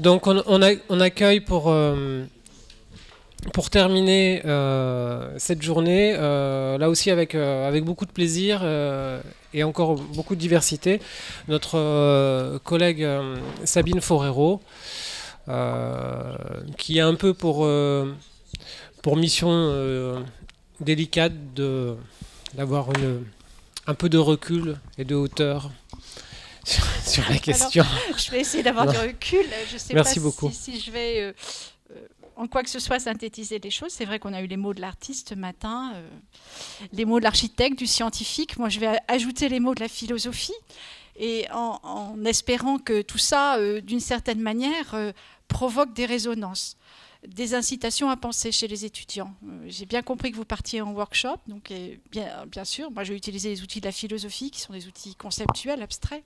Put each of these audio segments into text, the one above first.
Donc on, accueille pour, euh, pour terminer euh, cette journée, euh, là aussi avec, avec beaucoup de plaisir et encore beaucoup de diversité, notre collègue Sabine Forero, qui a un peu pour, pour mission délicate d'avoir un peu de recul et de hauteur sur, la question. je vais essayer d'avoir du recul. Je sais pas Si, je vais euh, euh, en quoi que ce soit synthétiser les choses. C'est vrai qu'on a eu les mots de l'artiste ce matin, euh, les mots de l'architecte, du scientifique. Moi, je vais ajouter les mots de la philosophie et en espérant que tout ça, d'une certaine manière, provoque des résonances des incitations à penser chez les étudiants. Euh, j'ai bien compris que vous partiez en workshop, donc bien, sûr, moi j'ai utilisé les outils de la philosophie, qui sont des outils conceptuels, abstraits.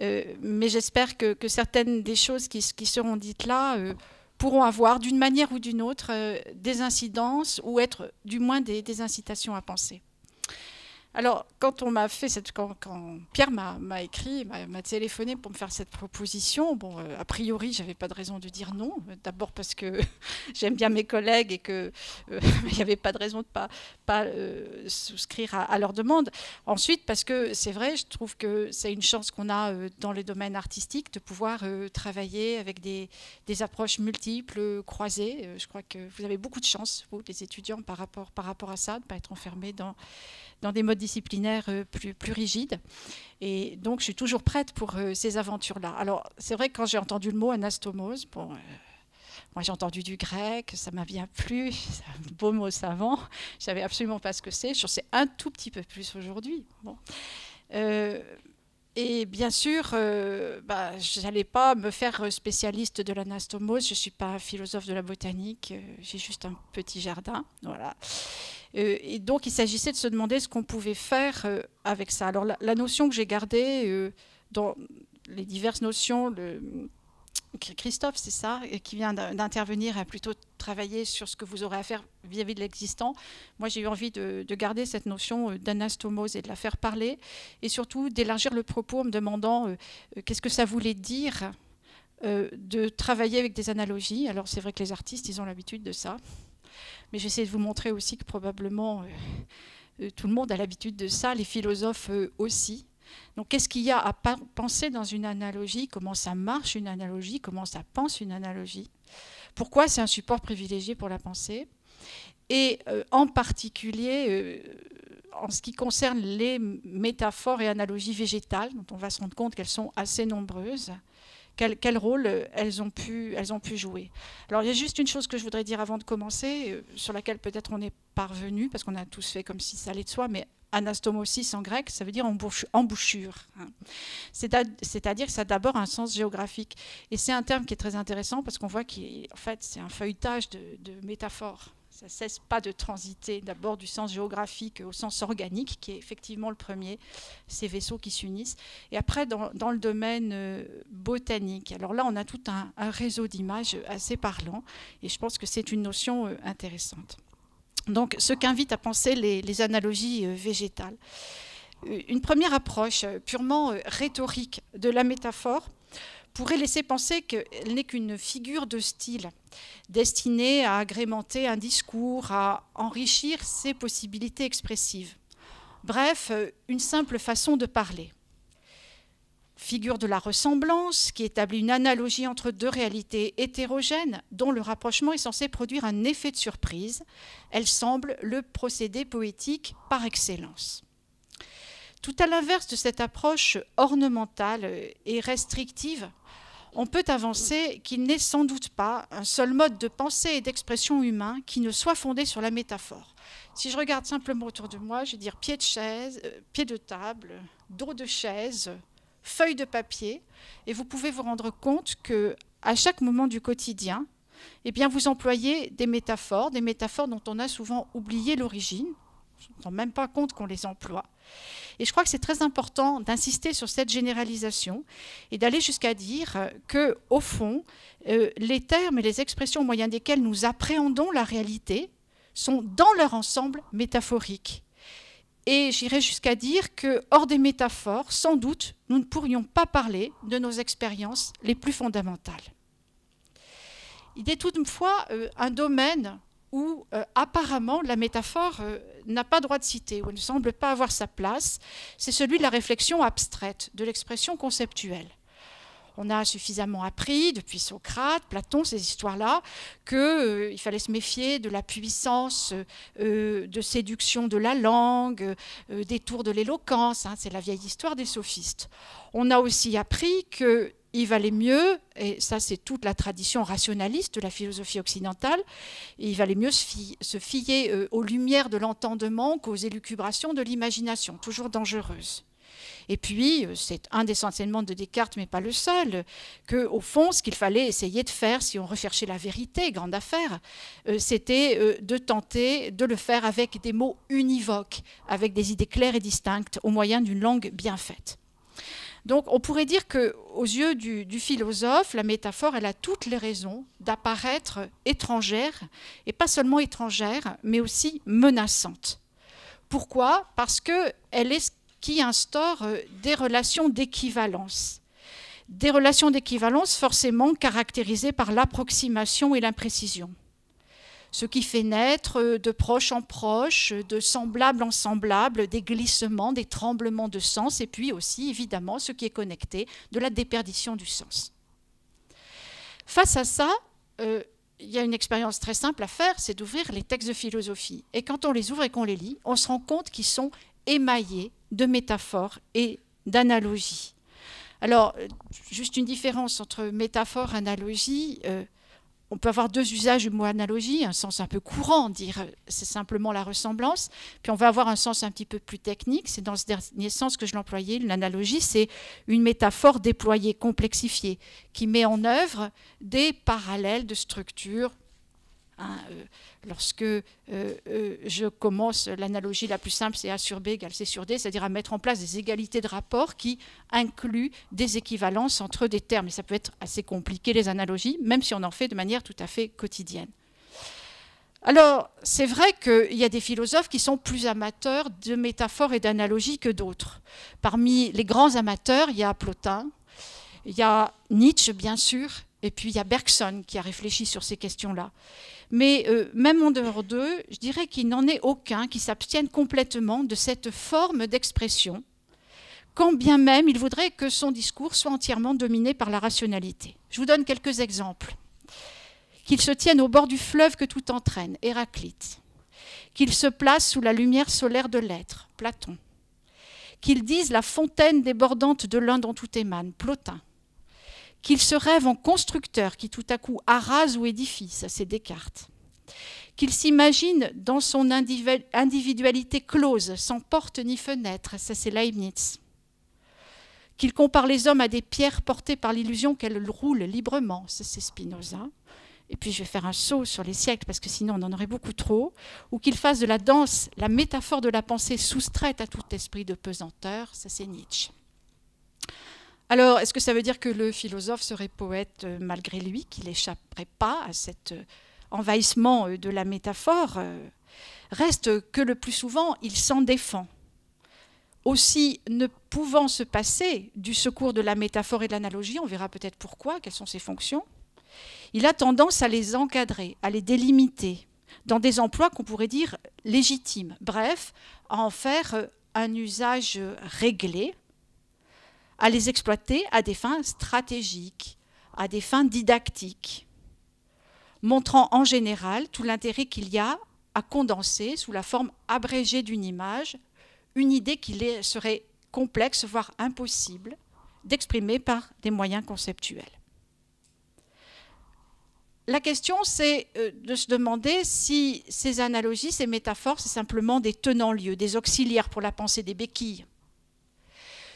Euh, mais j'espère que, certaines des choses qui, seront dites là euh, pourront avoir, d'une manière ou d'une autre, des incidences ou être du moins des incitations à penser. Alors, quand on m'a fait cette, quand, Pierre m'a écrit, m'a téléphoné pour me faire cette proposition, bon, euh, a priori, j'avais pas de raison de dire non. D'abord parce que j'aime bien mes collègues et que euh, il n'y avait pas de raison de pas pas euh, souscrire à, leur demande. Ensuite, parce que c'est vrai, je trouve que c'est une chance qu'on a dans les domaines artistiques de pouvoir travailler avec des, des, approches multiples, croisées. je crois que vous avez beaucoup de chance, vous, les étudiants, par rapport par rapport à ça, de pas être enfermés dans dans des modes disciplinaires euh, plus, rigides. Et donc, je suis toujours prête pour euh, ces aventures-là. Alors, c'est vrai que quand j'ai entendu le mot anastomose, bon, euh, moi, j'ai entendu du grec, ça m'a bien plu, c'est un beau mot savant. Je savais absolument pas ce que c'est. Je sais un tout petit peu plus aujourd'hui. et bien sûr, bah, je n'allais pas me faire spécialiste de l'anastomose. Je ne suis pas un philosophe de la botanique. J'ai juste un petit jardin. Voilà. Euh, et donc, il s'agissait de se demander ce qu'on pouvait faire euh, avec ça. Alors, la, notion que j'ai gardée euh, dans les diverses notions, Christophe, c'est ça, qui vient d'intervenir, a plutôt travaillé sur ce que vous aurez à faire vis-à-vis de l'existant. Moi, j'ai eu envie de, garder cette notion d'anastomose et de la faire parler, et surtout d'élargir le propos en me demandant qu'est-ce que ça voulait dire de travailler avec des analogies. Alors, c'est vrai que les artistes, ils ont l'habitude de ça. Mais j'essaie de vous montrer aussi que probablement euh, euh, tout le monde a l'habitude de ça, les philosophes aussi. Donc qu'est-ce qu'il y a à penser dans une analogie Comment ça marche une analogie Comment ça pense une analogie Pourquoi c'est un support privilégié pour la pensée Et euh, en particulier en ce qui concerne les métaphores et analogies végétales, dont on va se rendre compte qu'elles sont assez nombreuses, quel, rôle euh, elles ont, pu, elles ont pu jouer. Alors il y a juste une chose que je voudrais dire avant de commencer, euh, sur laquelle peut-être on est parvenu, parce qu'on a tous fait comme si ça allait de soi, mais anastomosis en grec, ça veut dire embouchure. Hein. C'est-à-dire que ça a d'abord un sens géographique. Et c'est un terme qui est très intéressant parce qu'on voit qu'en fait, c'est un feuilletage de métaphores ça cesse pas de transiter d'abord du sens géographique au sens organique, qui est effectivement le premier, ces vaisseaux qui s'unissent. Et après, dans, le domaine euh, botanique, alors là, on a tout un, réseau d'images assez parlant, et je pense que c'est une notion euh, intéressante. Donc, ce qu'invite à penser les analogies euh, végétales. Une première approche purement rhétorique de la métaphore pourrait laisser penser qu'elle n'est qu'une figure de style destinée à agrémenter un discours, à enrichir ses possibilités expressives. Bref, une simple façon de parler. Figure de la ressemblance qui établit une analogie entre deux réalités hétérogènes dont le rapprochement est censé produire un effet de surprise, elle semble le procédé poétique par excellence. Tout à l'inverse de cette approche ornementale et restrictive, on peut avancer qu'il n'est sans doute pas un seul mode de pensée et d'expression humain qui ne soit fondé sur la métaphore. Si je regarde simplement autour de moi, je vais dire pied de chaise, euh, pied de table, dos de chaise, feuille de papier, et vous pouvez vous rendre compte que à chaque moment du quotidien, eh bien, vous employez des métaphores, des métaphores dont on a souvent oublié l'origine, on ne s'en rend même pas compte qu'on les emploie. Et je crois que c'est très important d'insister sur cette généralisation et d'aller jusqu'à dire que, au fond, euh, les termes et les expressions au moyen desquels nous appréhendons la réalité sont dans leur ensemble métaphoriques. Et j'irai jusqu'à dire que, hors des métaphores, sans doute, nous ne pourrions pas parler de nos expériences les plus fondamentales. Il est toutefois euh, un domaine où euh, apparemment la métaphore euh, n'a pas droit de citer, où elle ne semble pas avoir sa place, c'est celui de la réflexion abstraite, de l'expression conceptuelle. On a suffisamment appris depuis Socrate, Platon, ces histoires-là, qu'il euh, fallait se méfier de la puissance de séduction de la langue, des tours de l'éloquence, hein, c'est la vieille histoire des sophistes. On a aussi appris que il valait mieux, et ça c'est toute la tradition rationaliste de la philosophie occidentale, il valait mieux se fier euh, aux lumières de l'entendement qu'aux élucubrations de l'imagination, toujours dangereuses. Et puis, euh, c'est un des enseignements de Descartes, mais pas le seul, que au fond, ce qu'il fallait essayer de faire, si on recherchait la vérité, grande affaire, euh, c'était de tenter de le faire avec des mots univoques, avec des idées claires et distinctes, au moyen d'une langue bien faite. Donc on pourrait dire que aux yeux du, philosophe, la métaphore, elle a toutes les raisons d'apparaître étrangère, et pas seulement étrangère, mais aussi menaçante. Pourquoi Parce qu'elle est ce qui instaure euh, des relations d'équivalence. Des relations d'équivalence forcément caractérisées par l'approximation et l'imprécision ce qui fait naître euh, de proche en proche, euh, de semblable en semblable, des glissements, des tremblements de sens, et puis aussi évidemment ce qui est connecté de la déperdition du sens. Face à ça, euh, il y a une expérience très simple à faire, c'est d'ouvrir les textes de philosophie. Et quand on les ouvre et qu'on les lit, on se rend compte qu'ils sont émaillés de métaphores et d'analogies. Alors, juste une différence entre métaphore, analogie on peut avoir deux usages du mot analogie, un sens un peu courant, dire euh, c'est simplement la ressemblance, puis on va avoir un sens un petit peu plus technique, c'est dans ce dernier sens que je l'employais, l'analogie c'est une métaphore déployée, complexifiée, qui met en œuvre des parallèles de structures Hein, euh, lorsque euh, euh, je commence l'analogie la plus simple, c'est A sur B égale C sur D, c'est-à-dire à mettre en place des égalités de rapport qui incluent des équivalences entre des termes. Et ça peut être assez compliqué, les analogies, même si on en fait de manière tout à fait quotidienne. Alors, c'est vrai qu'il y a des philosophes qui sont plus amateurs de métaphores et d'analogies que d'autres. Parmi les grands amateurs, il y a Plotin, il y a Nietzsche, bien sûr, et puis il y a Bergson qui a réfléchi sur ces questions-là mais euh, même en dehors d'eux, je dirais qu'il n'en est aucun qui s'abstienne complètement de cette forme d'expression, quand bien même il voudrait que son discours soit entièrement dominé par la rationalité. Je vous donne quelques exemples. Qu'il se tienne au bord du fleuve que tout entraîne, Héraclite. Qu'il se place sous la lumière solaire de l'être, Platon. Qu'il dise la fontaine débordante de l'un dont tout émane, Plotin qu'il se rêve en constructeur qui tout à coup arrase ou édifie, ça c'est Descartes, qu'il s'imagine dans son individualité close, sans porte ni fenêtre, ça c'est Leibniz, qu'il compare les hommes à des pierres portées par l'illusion qu'elles roulent librement, ça c'est Spinoza, et puis je vais faire un saut sur les siècles parce que sinon on en aurait beaucoup trop, ou qu'il fasse de la danse la métaphore de la pensée soustraite à tout esprit de pesanteur, ça c'est Nietzsche. Alors, est-ce que ça veut dire que le philosophe serait poète euh, malgré lui, qu'il n'échapperait pas à cet euh, envahissement euh, de la métaphore Reste que le plus souvent, il s'en défend. Aussi, ne pouvant se passer du secours de la métaphore et de l'analogie, on verra peut-être pourquoi, quelles sont ses fonctions, il a tendance à les encadrer, à les délimiter dans des emplois qu'on pourrait dire légitimes, bref, à en faire un usage réglé, à les exploiter à des fins stratégiques, à des fins didactiques, montrant en général tout l'intérêt qu'il y a à condenser sous la forme abrégée d'une image une idée qu'il serait complexe, voire impossible, d'exprimer par des moyens conceptuels. La question, c'est euh, de se demander si ces analogies, ces métaphores, c'est simplement des tenants-lieux, des auxiliaires pour la pensée des béquilles,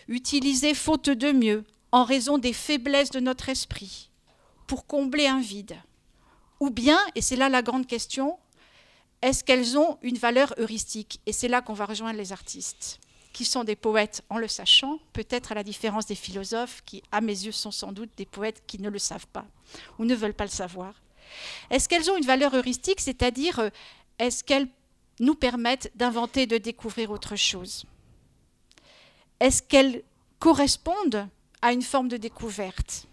Utiliser faute de mieux, en raison des faiblesses de notre esprit, pour combler un vide Ou bien, et c'est là la grande question, est-ce qu'elles ont une valeur heuristique Et c'est là qu'on va rejoindre les artistes, qui sont des poètes en le sachant, peut-être à la différence des philosophes, qui, à mes yeux, sont sans doute des poètes qui ne le savent pas ou ne veulent pas le savoir. Est-ce qu'elles ont une valeur heuristique, c'est-à-dire euh, est-ce qu'elles nous permettent d'inventer, de découvrir autre chose est-ce qu'elles correspondent à une forme de découverte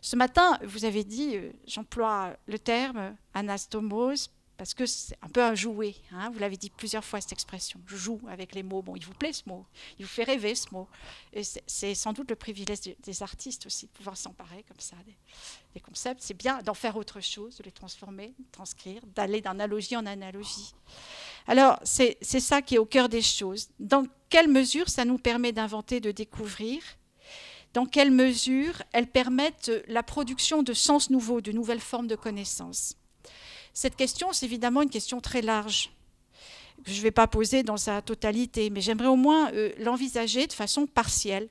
Ce matin, vous avez dit, euh, j'emploie le terme anastomose, parce que c'est un peu un jouet. Hein. vous l'avez dit plusieurs fois, cette expression. Je joue avec les mots. Bon, il vous plaît ce mot, il vous fait rêver ce mot. Et c'est sans doute le privilège des artistes aussi, de pouvoir s'emparer comme ça des, des concepts. C'est bien d'en faire autre chose, de les transformer, de transcrire, d'aller d'analogie en analogie. Alors, c'est ça qui est au cœur des choses. Dans quelle mesure ça nous permet d'inventer, de découvrir dans quelle mesure elles permettent euh, la production de sens nouveaux, de nouvelles formes de connaissances cette question, c'est évidemment une question très large que je ne vais pas poser dans sa totalité, mais j'aimerais au moins euh, l'envisager de façon partielle,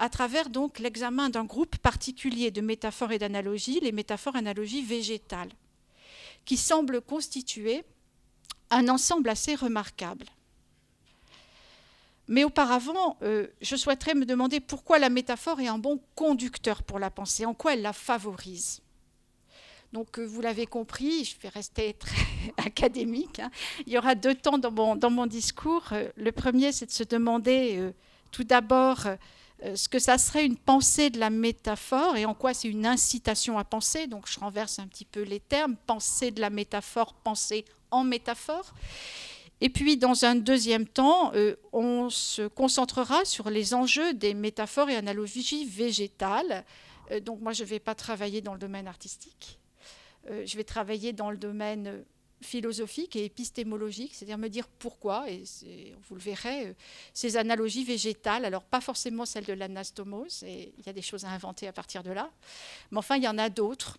à travers donc l'examen d'un groupe particulier de métaphores et d'analogies, les métaphores analogies végétales, qui semblent constituer un ensemble assez remarquable. Mais auparavant, euh, je souhaiterais me demander pourquoi la métaphore est un bon conducteur pour la pensée, en quoi elle la favorise. Donc, euh, vous l'avez compris, je vais rester très académique. Hein. Il y aura deux temps dans mon, discours. Euh, le premier, c'est de se demander euh, tout d'abord ce que ça serait une pensée de la métaphore et en quoi c'est une incitation à penser. Donc, je renverse un petit peu les termes. Pensée de la métaphore, pensée en métaphore. Et puis, dans un deuxième temps, on se concentrera sur les enjeux des métaphores et analogies végétales. donc, moi, je ne vais pas travailler dans le domaine artistique. Euh, je vais travailler dans le domaine euh, philosophique et épistémologique, c'est-à-dire me dire pourquoi, et vous le verrez, euh, ces analogies végétales, alors pas forcément celles de l'anastomose, et il y a des choses à inventer à partir de là, mais enfin il y en a d'autres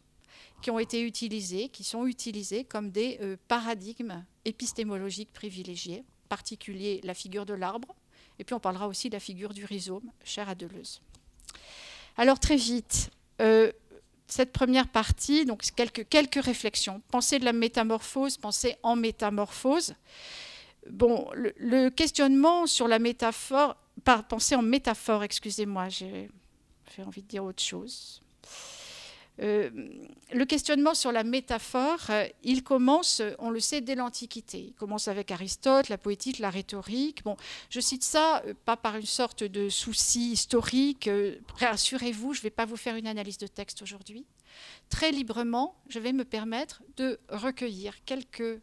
qui ont été utilisées, qui sont utilisées comme des paradigmes épistémologiques privilégiés, en particulier la figure de l'arbre, et puis on parlera aussi de la figure du rhizome, chère à Deleuze. Alors très vite, cette première partie, donc quelques, quelques réflexions. Penser de la métamorphose, penser en métamorphose. Bon, le, questionnement sur la métaphore, par penser en métaphore, excusez-moi, j'ai envie de dire autre chose. Euh, le questionnement sur la métaphore, euh, il commence, euh, on le sait, dès l'Antiquité. Il commence avec Aristote, la poétique, la rhétorique. Bon, je cite ça pas par une sorte de souci historique. Rassurez-vous, je ne vais pas vous faire une analyse de texte aujourd'hui. Très librement, je vais me permettre de recueillir quelques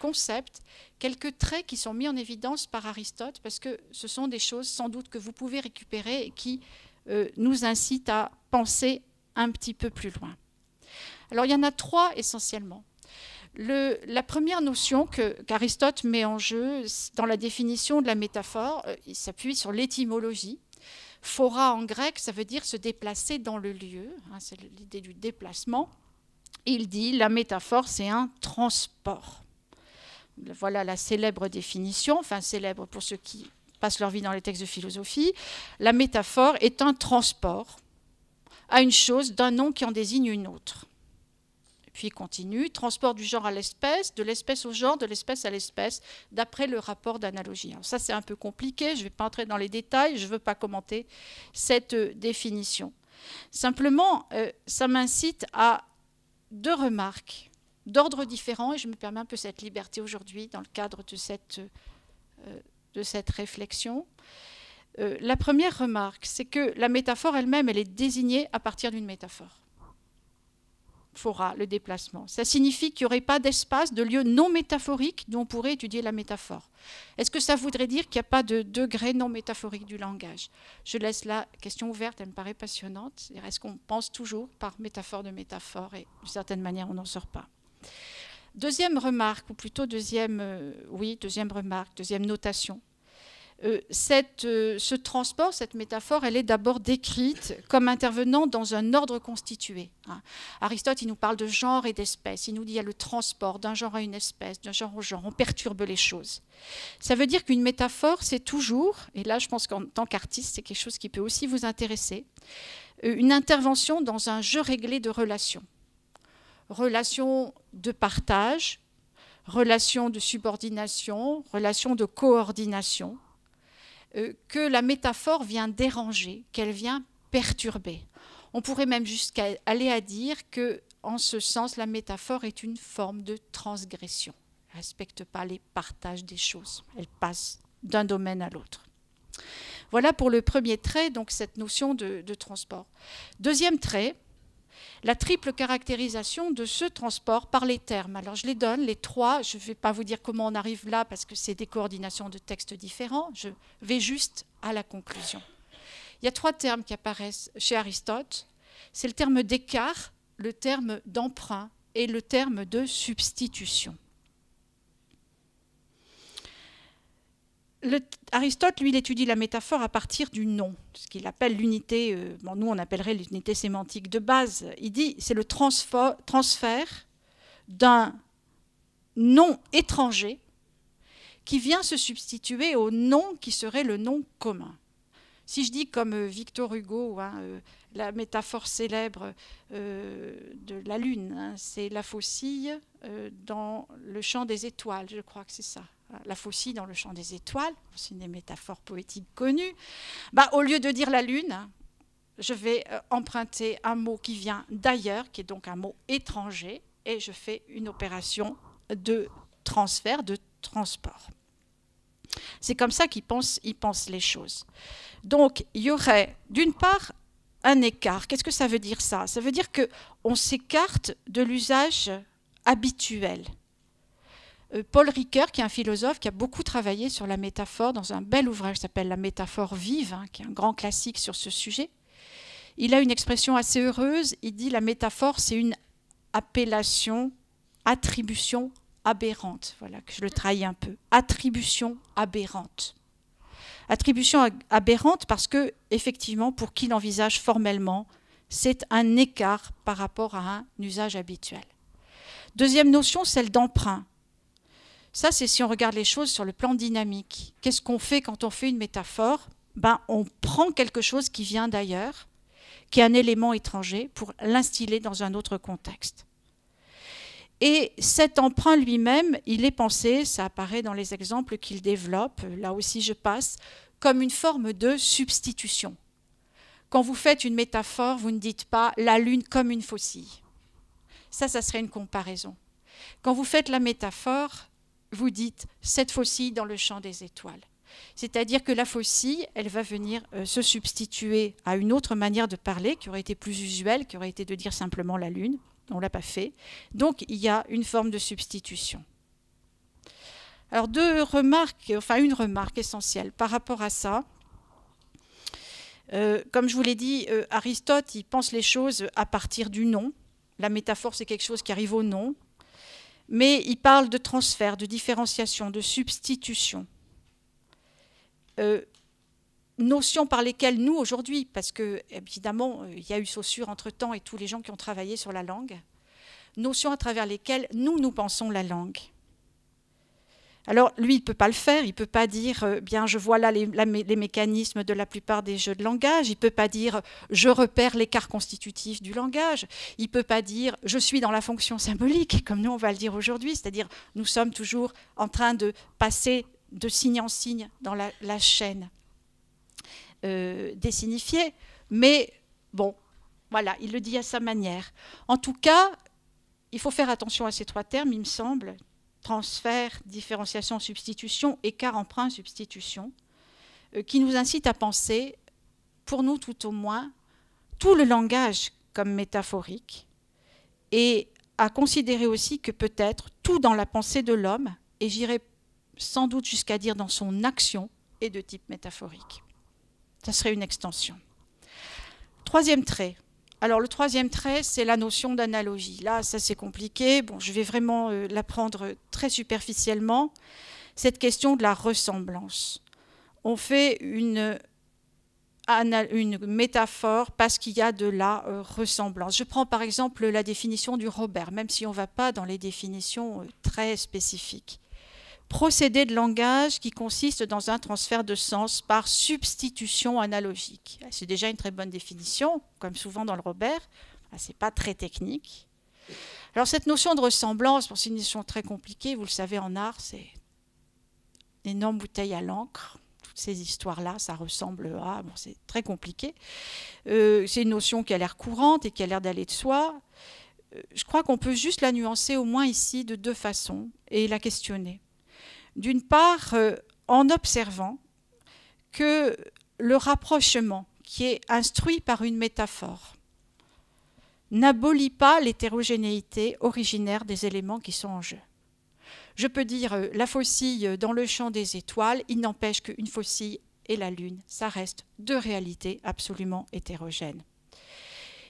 concepts, quelques traits qui sont mis en évidence par Aristote, parce que ce sont des choses sans doute que vous pouvez récupérer et qui nous incitent à penser un petit peu plus loin. Alors il y en a trois essentiellement. la première notion qu'Aristote met en jeu dans la définition de la métaphore, euh, il s'appuie sur l'étymologie. Phora en grec, ça veut dire se déplacer dans le lieu, hein, c'est l'idée du déplacement. Il dit la métaphore, c'est un transport. Voilà la célèbre définition, enfin célèbre pour ceux qui passent leur vie dans les textes de philosophie. La métaphore est un transport à une chose d'un nom qui en désigne une autre. Puis il continue, transport du genre à l'espèce, de l'espèce au genre, de l'espèce à l'espèce, d'après le rapport d'analogie. ça c'est un peu compliqué, je ne vais pas entrer dans les détails, je ne veux pas commenter cette euh, définition. Simplement, euh, ça m'incite à deux remarques d'ordre différent, et je me permets un peu cette liberté aujourd'hui dans le cadre de cette, euh, de cette réflexion. Euh, la première remarque, c'est que la métaphore elle-même, elle est désignée à partir d'une métaphore. Fora, le déplacement. Ça signifie qu'il n'y aurait pas d'espace, de lieu non métaphorique dont on pourrait étudier la métaphore. Est-ce que ça voudrait dire qu'il n'y a pas de degré non métaphorique du langage Je laisse la question ouverte, elle me paraît passionnante. Est-ce qu'on pense toujours par métaphore de métaphore et d'une certaine manière, on n'en sort pas Deuxième remarque, ou plutôt deuxième, euh, oui, deuxième remarque, deuxième notation. Euh, euh, ce transport, cette métaphore, elle est d'abord décrite comme intervenant dans un ordre constitué. Hein. Aristote, il nous parle de genre et d'espèce. Il nous dit il y a le transport d'un genre à une espèce, d'un genre au genre. On perturbe les choses. Ça veut dire qu'une métaphore, c'est toujours, et là je pense qu'en tant qu'artiste, c'est quelque chose qui peut aussi vous intéresser, euh, une intervention dans un jeu réglé de relations. Relations de partage, relations de subordination, relations de coordination euh, que la métaphore vient déranger, qu'elle vient perturber. On pourrait même jusqu'à aller à dire que, en ce sens, la métaphore est une forme de transgression. Elle respecte pas les partages des choses. Elle passe d'un domaine à l'autre. Voilà pour le premier trait, donc cette notion de, de transport. Deuxième trait, la triple caractérisation de ce transport par les termes. Alors je les donne, les trois, je ne vais pas vous dire comment on arrive là parce que c'est des coordinations de textes différents, je vais juste à la conclusion. Il y a trois termes qui apparaissent chez Aristote, c'est le terme d'écart, le terme d'emprunt et le terme de substitution. Aristote, lui, il étudie la métaphore à partir du nom, ce qu'il appelle l'unité, euh, nous on appellerait l'unité sémantique de base. Il dit c'est le transfert d'un nom étranger qui vient se substituer au nom qui serait le nom commun. Si je dis comme euh, Victor Hugo, hein, euh, la métaphore célèbre de la Lune, hein, c'est la faucille dans le champ des étoiles, je crois que c'est ça la faucille dans le champ des étoiles, c'est une des métaphores poétiques connues, bah, au lieu de dire la lune, je vais euh, emprunter un mot qui vient d'ailleurs, qui est donc un mot étranger, et je fais une opération de transfert, de transport. C'est comme ça qu'ils pensent, les choses. Donc, il y aurait d'une part un écart. Qu'est-ce que ça veut dire ça Ça veut dire qu'on s'écarte de l'usage habituel. Euh, Paul Ricoeur, qui est un philosophe qui a beaucoup travaillé sur la métaphore dans un bel ouvrage qui s'appelle La métaphore vive, hein, qui est un grand classique sur ce sujet. Il a une expression assez heureuse, il dit la métaphore c'est une appellation, attribution aberrante. Voilà que je le trahis un peu. Attribution aberrante. Attribution aberrante parce que, effectivement, pour qui l'envisage formellement, c'est un écart par rapport à un usage habituel. Deuxième notion, celle d'emprunt. Ça, c'est si on regarde les choses sur le plan dynamique. Qu'est-ce qu'on fait quand on fait une métaphore ben, On prend quelque chose qui vient d'ailleurs, qui est un élément étranger, pour l'instiller dans un autre contexte. Et cet emprunt lui-même, il est pensé, ça apparaît dans les exemples qu'il développe, là aussi je passe, comme une forme de substitution. Quand vous faites une métaphore, vous ne dites pas la lune comme une faucille. Ça, ça serait une comparaison. Quand vous faites la métaphore, vous dites cette faucille dans le champ des étoiles. C'est-à-dire que la faucille, elle va venir euh, se substituer à une autre manière de parler qui aurait été plus usuelle, qui aurait été de dire simplement la Lune. On ne l'a pas fait. Donc il y a une forme de substitution. Alors deux remarques, enfin une remarque essentielle par rapport à ça. Euh, comme je vous l'ai dit, euh, Aristote, il pense les choses à partir du nom. La métaphore, c'est quelque chose qui arrive au nom mais il parle de transfert, de différenciation, de substitution. Euh, notions par lesquelles nous, aujourd'hui, parce que évidemment, euh, il y a eu Saussure entre-temps et tous les gens qui ont travaillé sur la langue, notions à travers lesquelles nous, nous pensons la langue. Alors lui, il ne peut pas le faire, il ne peut pas dire, euh, bien, je vois là les, mécanismes de la plupart des jeux de langage, il ne peut pas dire, je repère l'écart constitutif du langage, il ne peut pas dire, je suis dans la fonction symbolique, comme nous on va le dire aujourd'hui, c'est-à-dire, nous sommes toujours en train de passer de signe en signe dans la, chaîne euh, des signifiés, mais bon, voilà, il le dit à sa manière. En tout cas, il faut faire attention à ces trois termes, il me semble, transfert, différenciation, substitution, écart, emprunt, substitution, euh, qui nous incite à penser, pour nous tout au moins, tout le langage comme métaphorique et à considérer aussi que peut-être tout dans la pensée de l'homme, et j'irai sans doute jusqu'à dire dans son action, est de type métaphorique. Ça serait une extension. Troisième trait, alors le troisième trait, c'est la notion d'analogie. Là, ça c'est compliqué. je vais vraiment euh, l'apprendre euh, très superficiellement. Cette question de la ressemblance. On fait une, métaphore parce qu'il y a de la euh, ressemblance. Je prends par exemple la définition du Robert, même si on ne va pas dans les définitions très spécifiques procédé de langage qui consiste dans un transfert de sens par substitution analogique. Ah, c'est déjà une très bonne définition, comme souvent dans le Robert. Ah, c'est pas très technique. Alors cette notion de ressemblance, c'est une notion très compliquée, vous le savez en art, c'est une énorme bouteille à l'encre. Toutes ces histoires-là, ça ressemble à... Bon, c'est très compliqué. Euh, c'est une notion qui a l'air courante et qui a l'air d'aller de soi. Euh, je crois qu'on peut juste la nuancer au moins ici de deux façons et la questionner. D'une part, euh, en observant que le rapprochement qui est instruit par une métaphore n'abolit pas l'hétérogénéité originaire des éléments qui sont en jeu. Je peux dire euh, la faucille euh, dans le champ des étoiles, il n'empêche qu'une faucille et la Lune, ça reste deux réalités absolument hétérogènes.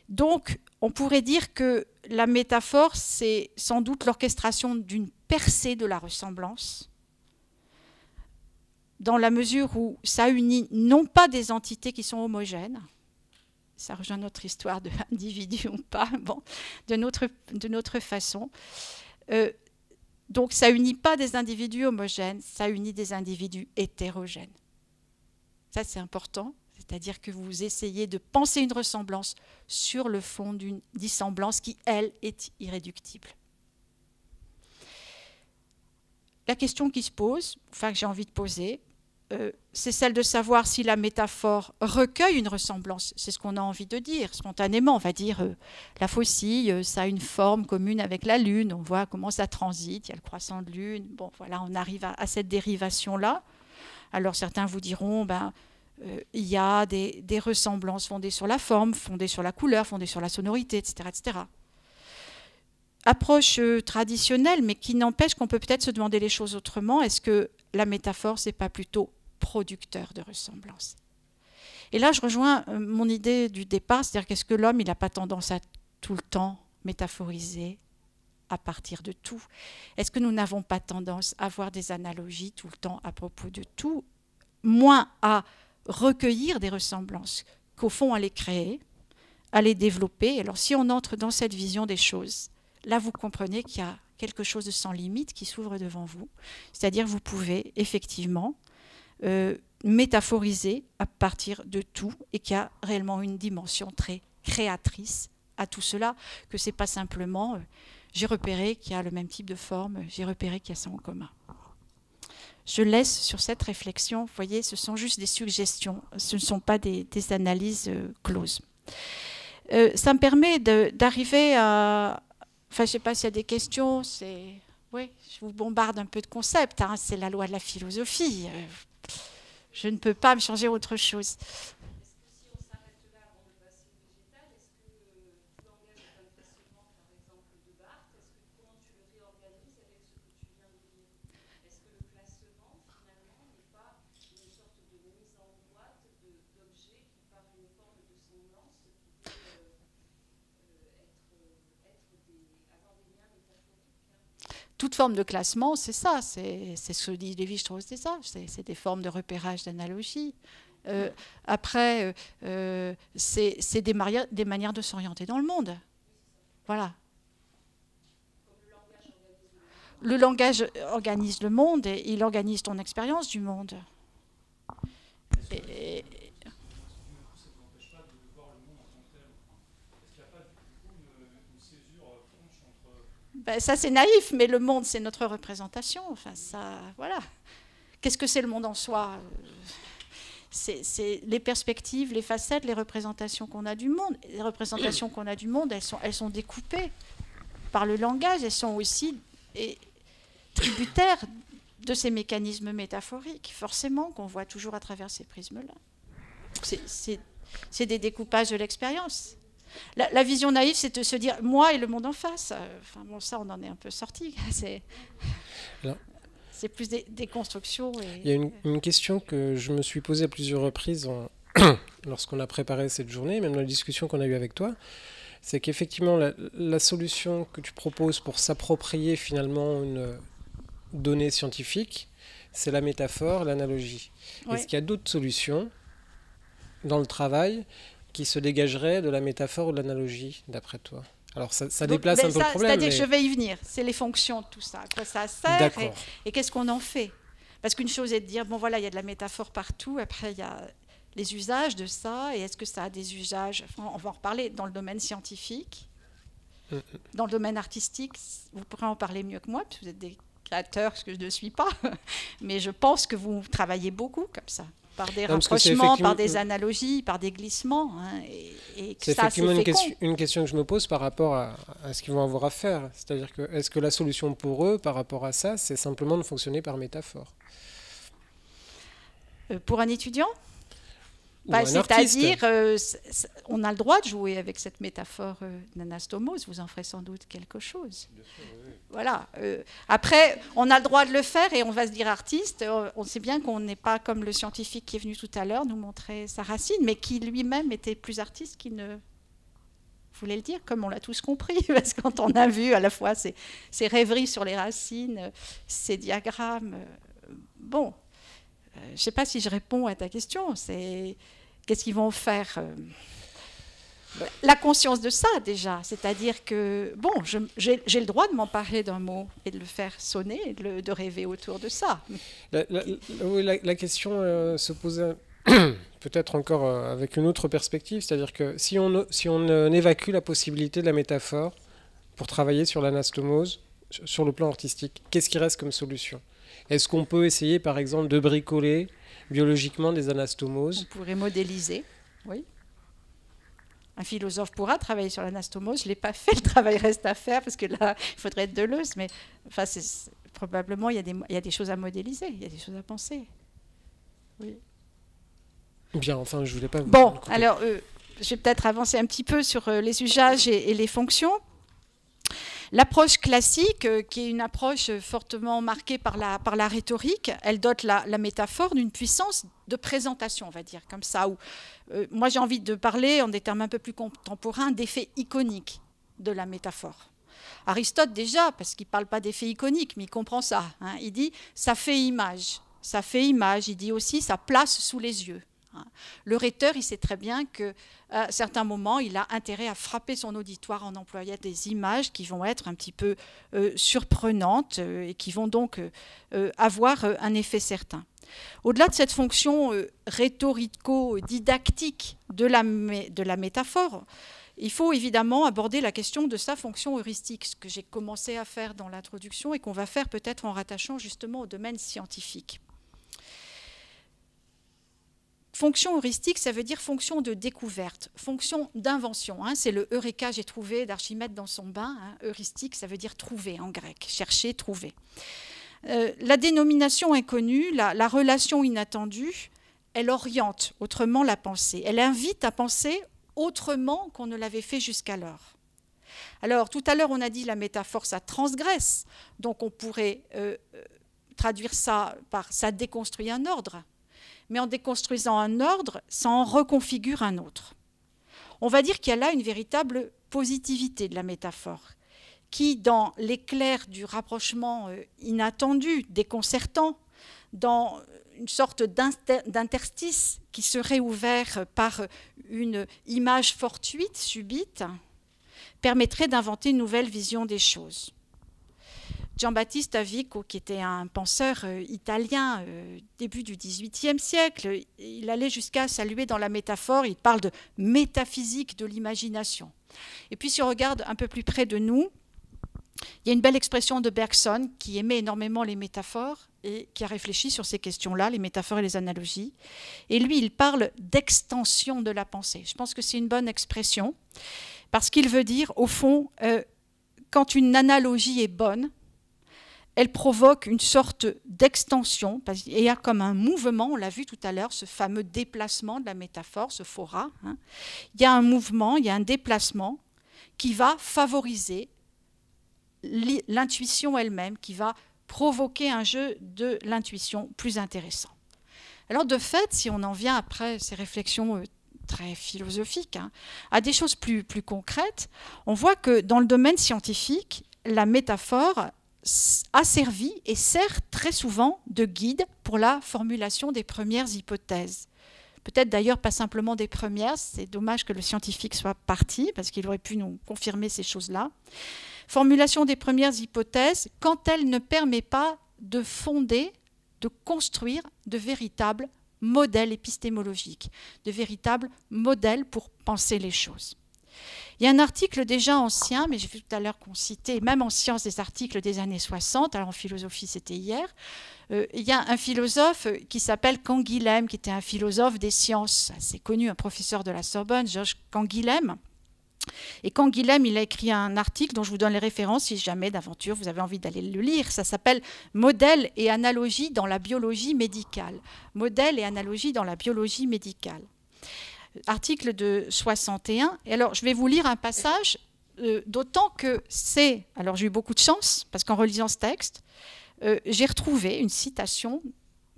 Donc, on pourrait dire que la métaphore, c'est sans doute l'orchestration d'une percée de la ressemblance, dans la mesure où ça unit non pas des entités qui sont homogènes, ça rejoint notre histoire de individu ou pas, bon, de, notre, de notre façon. Euh, donc ça unit pas des individus homogènes, ça unit des individus hétérogènes. Ça c'est important, c'est-à-dire que vous essayez de penser une ressemblance sur le fond d'une dissemblance qui, elle, est irréductible. La question qui se pose, enfin que j'ai envie de poser, euh, c'est celle de savoir si la métaphore recueille une ressemblance. C'est ce qu'on a envie de dire spontanément. On va dire euh, la faucille, euh, ça a une forme commune avec la Lune. On voit comment ça transite. Il y a le croissant de Lune. Bon, voilà, on arrive à, cette dérivation-là. Alors certains vous diront, ben, il y a des, des, ressemblances fondées sur la forme, fondées sur la couleur, fondées sur la sonorité, etc. etc. Approche traditionnelle, mais qui n'empêche qu'on peut peut-être se demander les choses autrement. Est-ce que la métaphore, c'est pas plutôt producteur de ressemblances Et là, je rejoins euh, mon idée du départ, c'est-à-dire qu'est-ce que l'homme, il n'a pas tendance à tout le temps métaphoriser à partir de tout Est-ce que nous n'avons pas tendance à voir des analogies tout le temps à propos de tout, moins à recueillir des ressemblances qu'au fond à les créer, à les développer Alors si on entre dans cette vision des choses, là vous comprenez qu'il y a quelque chose de sans limite qui s'ouvre devant vous. C'est-à-dire vous pouvez effectivement euh, métaphorisé à partir de tout et qui a réellement une dimension très créatrice à tout cela, que c'est pas simplement euh, j'ai repéré qu'il y a le même type de forme, j'ai repéré qu'il y a ça en commun. Je laisse sur cette réflexion, vous voyez, ce sont juste des suggestions, ce ne sont pas des, analyses euh, closes. Euh, ça me permet d'arriver à... Enfin, je ne sais pas s'il y a des questions, c'est... Oui, je vous bombarde un peu de concepts, hein, c'est la loi de la philosophie. Je ne peux pas me changer autre chose. toute forme de classement, c'est ça, c'est ce que dit Lévi-Strauss, c'est ça, c'est des formes de repérage, d'analogie. Euh, après, euh, euh, c'est des, manières de s'orienter dans le monde. Voilà. Le langage organise le monde et il organise ton expérience du monde. entre... Ben, ça c'est naïf, mais le monde c'est notre représentation. Enfin, ça, voilà. Qu'est-ce que c'est le monde en soi c'est les perspectives, les facettes, les représentations qu'on a du monde. Les représentations qu'on a du monde, elles sont, elles sont découpées par le langage, elles sont aussi et, tributaires de ces mécanismes métaphoriques, forcément, qu'on voit toujours à travers ces prismes-là. C'est des découpages de l'expérience. La, vision naïve, c'est de se dire moi et le monde en face. Euh, enfin, bon, ça, on en est un peu sorti. C'est. plus des, constructions. Il y a une, question que je me suis posée à plusieurs reprises lorsqu'on a préparé cette journée, même dans la discussion qu'on a eue avec toi c'est qu'effectivement, la, solution que tu proposes pour s'approprier finalement une donnée scientifique, c'est la métaphore, l'analogie. Est-ce qu'il y a d'autres solutions dans le travail qui se dégagerait de la métaphore ou de l'analogie, d'après toi alors ça, déplace ben un peu le problème. C'est-à-dire je vais y venir. C'est les fonctions de tout ça. quoi ça sert et, qu'est-ce qu'on en fait Parce qu'une chose est de dire, bon voilà, il y a de la métaphore partout, après il y a les usages de ça, et est-ce que ça a des usages, on va en reparler, dans le domaine scientifique, dans le domaine artistique, vous pourrez en parler mieux que moi, puisque vous êtes des créateurs, ce que je ne suis pas, mais je pense que vous travaillez beaucoup comme ça par des rapprochements, par des analogies, par des glissements. Hein, c'est effectivement une question, que je me pose par rapport à, ce qu'ils vont avoir à faire. C'est-à-dire que est-ce que la solution pour eux par rapport à ça, c'est simplement de fonctionner par métaphore euh, Pour un étudiant ben, c'est-à-dire, euh, on a le droit de jouer avec cette métaphore euh, d'anastomose, vous en ferez sans doute quelque chose. Voilà. Euh, après, on a le droit de le faire et on va se dire artiste. On sait bien qu'on n'est pas comme le scientifique qui est venu tout à l'heure nous montrer sa racine, mais qui lui-même était plus artiste qu'il ne voulait le dire, comme on l'a tous compris, parce que quand on a vu à la fois ses rêveries sur les racines, ses diagrammes, bon, euh, je ne sais pas si je réponds à ta question. C'est qu'est-ce qu'ils vont faire euh, la conscience de ça déjà, c'est-à-dire que, bon, j'ai le droit de m'emparer d'un mot et de le faire sonner, de, rêver autour de ça. La, la, question euh, se pose peut-être encore avec une autre perspective, c'est-à-dire que si on, évacue la possibilité de la métaphore pour travailler sur l'anastomose, sur le plan artistique, qu'est-ce qui reste comme solution est-ce qu'on peut essayer, par exemple, de bricoler biologiquement des anastomoses On pourrait modéliser, oui. Un philosophe pourra travailler sur l'anastomose. Je ne l'ai pas fait, le travail reste à faire, parce que là, il faudrait être Deleuze. Mais enfin, probablement, il y, a des, il y a des choses à modéliser, il y a des choses à penser. Oui. Bien, enfin, je voulais pas. bon, alors, euh, je vais peut-être avancer un petit peu sur euh, les usages et les fonctions. L'approche classique, euh, qui est une approche fortement marquée par la, par la rhétorique, elle dote la, métaphore d'une puissance de présentation, on va dire, comme ça. Où, euh, moi, j'ai envie de parler, en des termes un peu plus contemporains, d'effet iconiques de la métaphore. Aristote déjà, parce qu'il ne parle pas d'effet iconiques, mais il comprend ça. Hein. il dit ça fait image, ça fait image. Il dit aussi ça place sous les yeux. Hein. Le rhéteur, il sait très bien à certains moments, il a intérêt à frapper son auditoire en employant des images qui vont être un petit peu euh, surprenantes euh, et qui vont donc euh, avoir un effet certain. Au-delà de cette fonction rhétorico-didactique de de la métaphore, il faut évidemment aborder la question de sa fonction heuristique, ce que j'ai commencé à faire dans l'introduction et qu'on va faire peut-être en rattachant justement au domaine scientifique. Fonction heuristique, ça veut dire fonction de découverte, fonction d'invention. Hein. c'est le Eureka, j'ai trouvé d'Archimède dans son bain. Hein. heuristique, ça veut dire trouver en grec, chercher, trouver. Euh, la dénomination inconnue, la, relation inattendue, elle oriente autrement la pensée. Elle invite à penser autrement qu'on ne l'avait fait jusqu'alors. Alors, tout à l'heure, on a dit la métaphore, ça transgresse. Donc, on pourrait euh, traduire ça par ça déconstruit un ordre mais en déconstruisant un ordre, ça en reconfigure un autre. On va dire qu'il y a là une véritable positivité de la métaphore, qui, dans l'éclair du rapprochement euh, inattendu, déconcertant, dans une sorte d'interstice qui serait ouvert par une image fortuite, subite, permettrait d'inventer une nouvelle vision des choses. Jean-Baptiste Avico, qui était un penseur euh, italien euh, début du XVIIIe siècle, il allait jusqu'à saluer dans la métaphore, il parle de métaphysique de l'imagination. Et puis si on regarde un peu plus près de nous, il y a une belle expression de Bergson qui aimait énormément les métaphores et qui a réfléchi sur ces questions-là, les métaphores et les analogies. Et lui, il parle d'extension de la pensée. Je pense que c'est une bonne expression parce qu'il veut dire, au fond, euh, quand une analogie est bonne, elle provoque une sorte d'extension, parce qu'il y a comme un mouvement, on l'a vu tout à l'heure, ce fameux déplacement de la métaphore, ce fora. Hein. Il y a un mouvement, il y a un déplacement qui va favoriser l'intuition elle-même, qui va provoquer un jeu de l'intuition plus intéressant. Alors de fait, si on en vient après ces réflexions euh, très philosophiques hein, à des choses plus, plus concrètes, on voit que dans le domaine scientifique, la métaphore a servi et sert très souvent de guide pour la formulation des premières hypothèses. Peut-être d'ailleurs pas simplement des premières, c'est dommage que le scientifique soit parti parce qu'il aurait pu nous confirmer ces choses-là. Formulation des premières hypothèses quand elle ne permet pas de fonder, de construire de véritables modèles épistémologiques, de véritables modèles pour penser les choses. Il y a un article déjà ancien, mais j'ai vu tout à l'heure qu'on citait, même en sciences, des articles des années 60, alors en philosophie c'était hier, euh, il y a un philosophe euh, qui s'appelle Canguilhem, qui était un philosophe des sciences, assez connu, un professeur de la Sorbonne, Georges Canguilhem. Et Canguilhem, il a écrit un article dont je vous donne les références si jamais d'aventure vous avez envie d'aller le lire. Ça s'appelle "Modèle et analogie dans la biologie médicale. Modèle et analogie dans la biologie médicale article de 61. Et alors, je vais vous lire un passage, euh, d'autant que c'est. Alors, j'ai eu beaucoup de chance, parce qu'en relisant ce texte, euh, j'ai retrouvé une citation.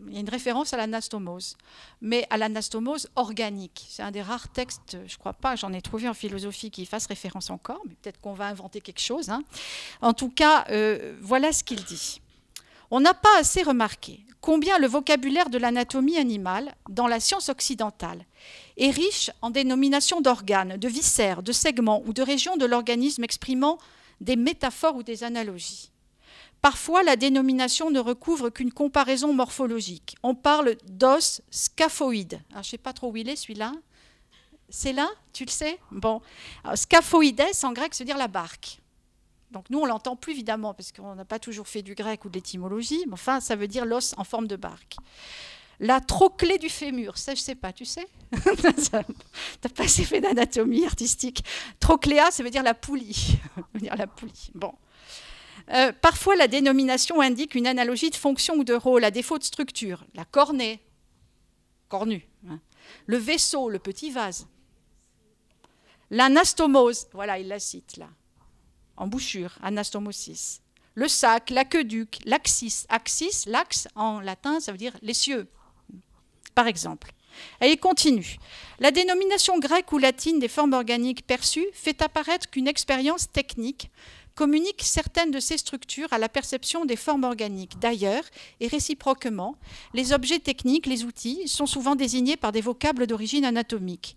Il y a une référence à l'anastomose, mais à l'anastomose organique. C'est un des rares textes, je crois pas, j'en ai trouvé en philosophie qui fasse référence encore, mais peut-être qu'on va inventer quelque chose. Hein. En tout cas, euh, voilà ce qu'il dit. On n'a pas assez remarqué combien le vocabulaire de l'anatomie animale dans la science occidentale est riche en dénominations d'organes, de viscères, de segments ou de régions de l'organisme exprimant des métaphores ou des analogies. Parfois, la dénomination ne recouvre qu'une comparaison morphologique. On parle d'os scaphoïde. je ne sais pas trop où il est celui-là. C'est là Tu le sais Bon. scaphoïde en grec se dire la barque. Donc nous, on l'entend plus évidemment, parce qu'on n'a pas toujours fait du grec ou de l'étymologie, mais enfin, ça veut dire l'os en forme de barque. La troclée du fémur, ça je sais pas, tu sais T'as pas assez fait d'anatomie artistique. Trocléa, ça veut dire la poulie. veut la poulie. Bon. Euh, parfois, la dénomination indique une analogie de fonction ou de rôle, à défaut de structure. La cornée, cornue. Hein. Le vaisseau, le petit vase. L'anastomose, voilà, il la cite là embouchure, anastomosis. Le sac, l'aqueduc, l'axis. Axis, l'axe en latin, ça veut dire les cieux, par exemple. Et il continue. La dénomination grecque ou latine des formes organiques perçues fait apparaître qu'une expérience technique communique certaines de ces structures à la perception des formes organiques. D'ailleurs, et réciproquement, les objets techniques, les outils, sont souvent désignés par des vocables d'origine anatomique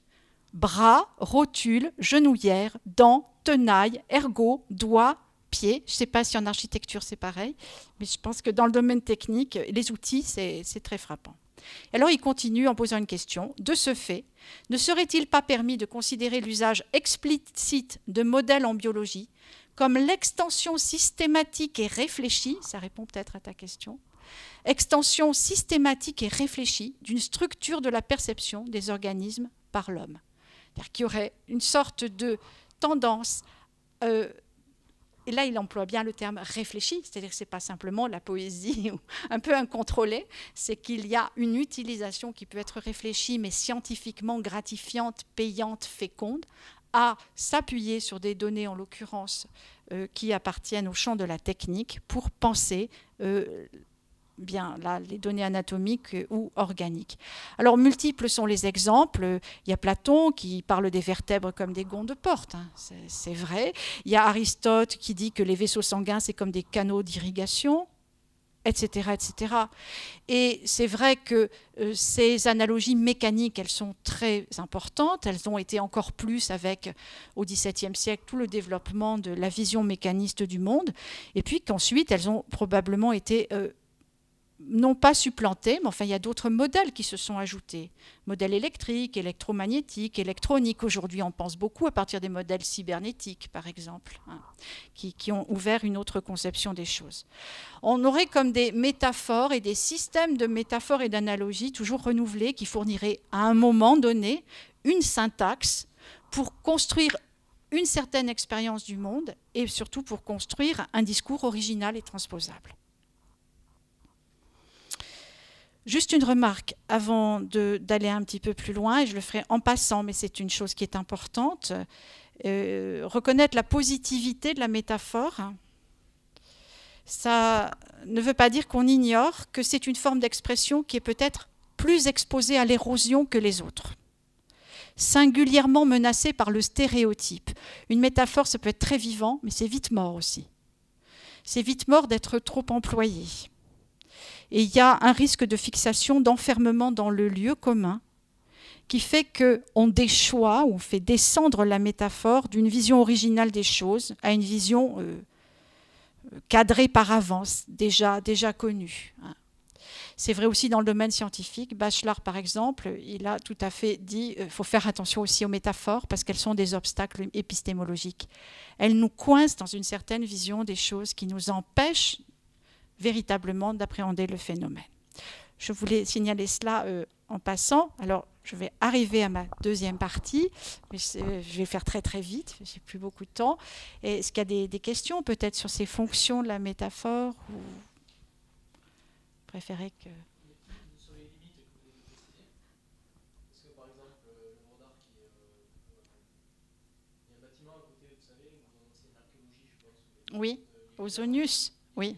bras, rotules, genouillères, dents, tenailles, ergots, doigts, pieds. Je ne sais pas si en architecture c'est pareil, mais je pense que dans le domaine technique, les outils, c'est très frappant. Alors il continue en posant une question. De ce fait, ne serait-il pas permis de considérer l'usage explicite de modèles en biologie comme l'extension systématique et réfléchie, ça répond peut-être à ta question, extension systématique et réfléchie d'une structure de la perception des organismes par l'homme c'est-à-dire qu'il y aurait une sorte de tendance, euh, et là il emploie bien le terme réfléchi, c'est-à-dire que ce n'est pas simplement la poésie un peu incontrôlée, c'est qu'il y a une utilisation qui peut être réfléchie mais scientifiquement gratifiante, payante, féconde, à s'appuyer sur des données, en l'occurrence, euh, qui appartiennent au champ de la technique, pour penser euh, bien là, les données anatomiques euh, ou organiques. Alors multiples sont les exemples. Il y a Platon qui parle des vertèbres comme des gonds de porte, hein. c'est vrai. Il y a Aristote qui dit que les vaisseaux sanguins, c'est comme des canaux d'irrigation etc., etc. Et c'est vrai que euh, ces analogies mécaniques, elles sont très importantes. Elles ont été encore plus avec, au XVIIe siècle, tout le développement de la vision mécaniste du monde. Et puis qu'ensuite, elles ont probablement été euh, non pas supplantés, mais enfin il y a d'autres modèles qui se sont ajoutés. Modèles électriques, électromagnétiques, électroniques. Aujourd'hui, on pense beaucoup à partir des modèles cybernétiques, par exemple, hein, qui, ont ouvert une autre conception des choses. On aurait comme des métaphores et des systèmes de métaphores et d'analogies toujours renouvelés qui fourniraient à un moment donné une syntaxe pour construire une certaine expérience du monde et surtout pour construire un discours original et transposable. Juste une remarque avant d'aller un petit peu plus loin, et je le ferai en passant, mais c'est une chose qui est importante. Euh, reconnaître la positivité de la métaphore, ça ne veut pas dire qu'on ignore que c'est une forme d'expression qui est peut-être plus exposée à l'érosion que les autres singulièrement menacée par le stéréotype. Une métaphore, ça peut être très vivant, mais c'est vite mort aussi. C'est vite mort d'être trop employé. Et il y a un risque de fixation, d'enfermement dans le lieu commun, qui fait qu'on déchoit, ou fait descendre la métaphore d'une vision originale des choses à une vision euh, cadrée par avance, déjà, déjà connue. Hein. C'est vrai aussi dans le domaine scientifique. Bachelard, par exemple, il a tout à fait dit qu'il euh, faut faire attention aussi aux métaphores parce qu'elles sont des obstacles épistémologiques. Elles nous coincent dans une certaine vision des choses qui nous empêchent véritablement d'appréhender le phénomène. Je voulais signaler cela euh, en passant. Alors, je vais arriver à ma deuxième partie, mais euh, je vais faire très très vite, j'ai plus beaucoup de temps. Est-ce qu'il y a des, questions peut-être sur ces fonctions de la métaphore ou Vous préférez que... Oui, euh, aux onus, oui.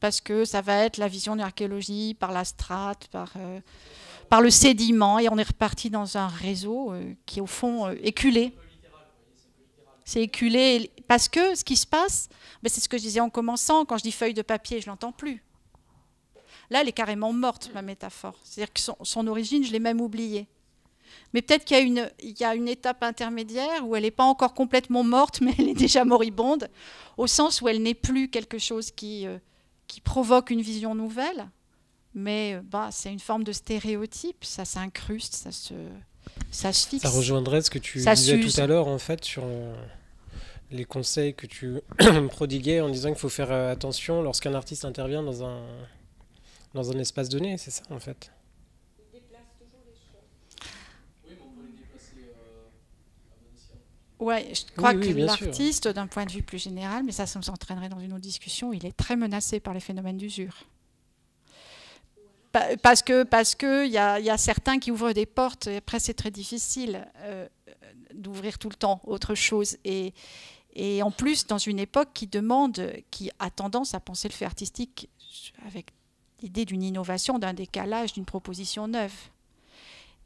parce que ça va être la vision de l'archéologie par la strate, par, euh, par le sédiment, et on est reparti dans un réseau euh, qui est au fond euh, éculé. C'est éculé parce que ce qui se passe, ben c'est ce que je disais en commençant, quand je dis feuille de papier, je l'entends plus. Là, elle est carrément morte, ma métaphore. C'est-à-dire que son, son origine, je l'ai même oubliée. Mais peut-être qu'il y, a une, il y a une étape intermédiaire où elle n'est pas encore complètement morte, mais elle est déjà moribonde, au sens où elle n'est plus quelque chose qui, qui provoque une vision nouvelle, mais bah, c'est une forme de stéréotype, ça s'incruste, ça se, ça se fixe. Ça rejoindrait ce que tu disais tout à l'heure, en fait, sur euh, les conseils que tu prodiguais en disant qu'il faut faire euh, attention lorsqu'un artiste intervient dans un, dans un espace donné, c'est ça, en fait Ouais, je crois que l'artiste, d'un point de vue plus général, mais ça, ça entraînerait dans une autre discussion, il est très menacé par les phénomènes d'usure. Parce que parce que il y, a certains qui ouvrent des portes. Et après, c'est très difficile euh, d'ouvrir tout le temps autre chose. Et, et en plus, dans une époque qui demande, qui a tendance à penser le fait artistique avec l'idée d'une innovation, d'un décalage, d'une proposition neuve.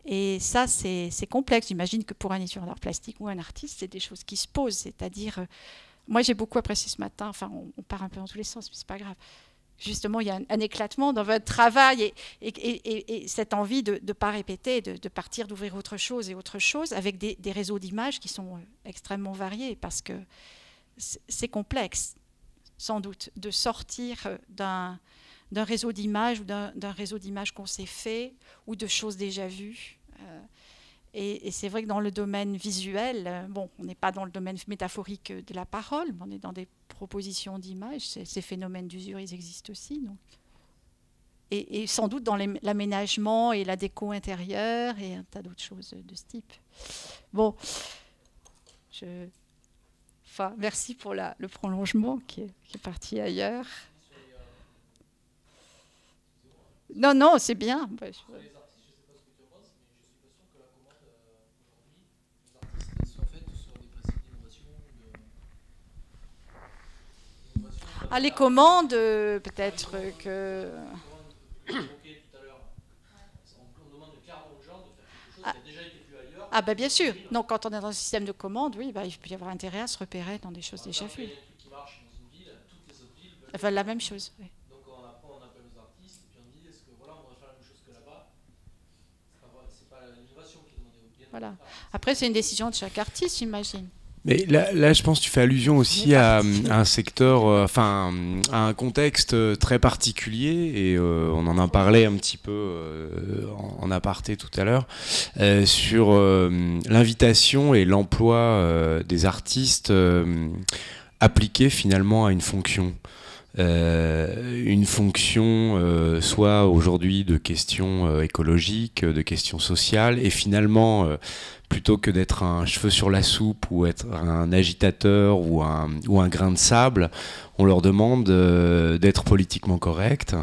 Et ça, c'est complexe. J'imagine que pour un étudiant d'art plastique ou un artiste, c'est des choses qui se posent. C'est-à-dire, euh, moi, j'ai beaucoup apprécié ce matin. Enfin, on, part un peu dans tous les sens, mais c'est pas grave. Justement, il y a un, éclatement dans votre travail et, cette envie de ne pas répéter, de, partir, d'ouvrir autre chose et autre chose, avec des, des réseaux d'images qui sont euh, extrêmement variés, parce que c'est complexe, sans doute, de sortir euh, d'un d'un réseau d'images ou d'un réseau d'images qu'on s'est fait ou de choses déjà vues. Euh, et, c'est vrai que dans le domaine visuel, euh, bon, on n'est pas dans le domaine métaphorique de la parole, mais on est dans des propositions d'images. Ces, phénomènes d'usure, ils existent aussi. Donc. Et, sans doute dans l'aménagement et la déco intérieure et un tas d'autres choses de ce type. Bon, je... enfin, merci pour le prolongement qui qui est parti ailleurs. Non, non, c'est bien. Les artistes, je ne sais pas ce que tu penses, mais je suis pas que la commande euh, les artistes soit faite sur des passifs d'innovation. Ah, les commandes, euh, peut-être que. Les commandes que j'évoquais tout à l'heure, on demande carrément aux gens de faire quelque chose qui a déjà été fait ailleurs. Ah, bah, bien sûr. Donc, Quand on est dans un système de commandes, bah, il peut y avoir intérêt à se repérer dans des choses déjà faites. Si vous avez des trucs qui marchent dans une ville, toutes les autres villes. Enfin, la même chose, oui. Après, c'est une décision de chaque artiste, j'imagine. Mais là, là, je pense que tu fais allusion aussi à, un secteur, euh, enfin, à un contexte très particulier, et euh, on en a parlé un petit peu euh, en, en, aparté tout à l'heure, sur l'invitation et l'emploi des artistes appliqués finalement à une fonction. Euh, une fonction euh, soit aujourd'hui de questions euh, écologiques, de questions sociales, et finalement, plutôt que d'être un cheveu sur la soupe ou être un agitateur ou un, ou un grain de sable, on leur demande d'être politiquement correct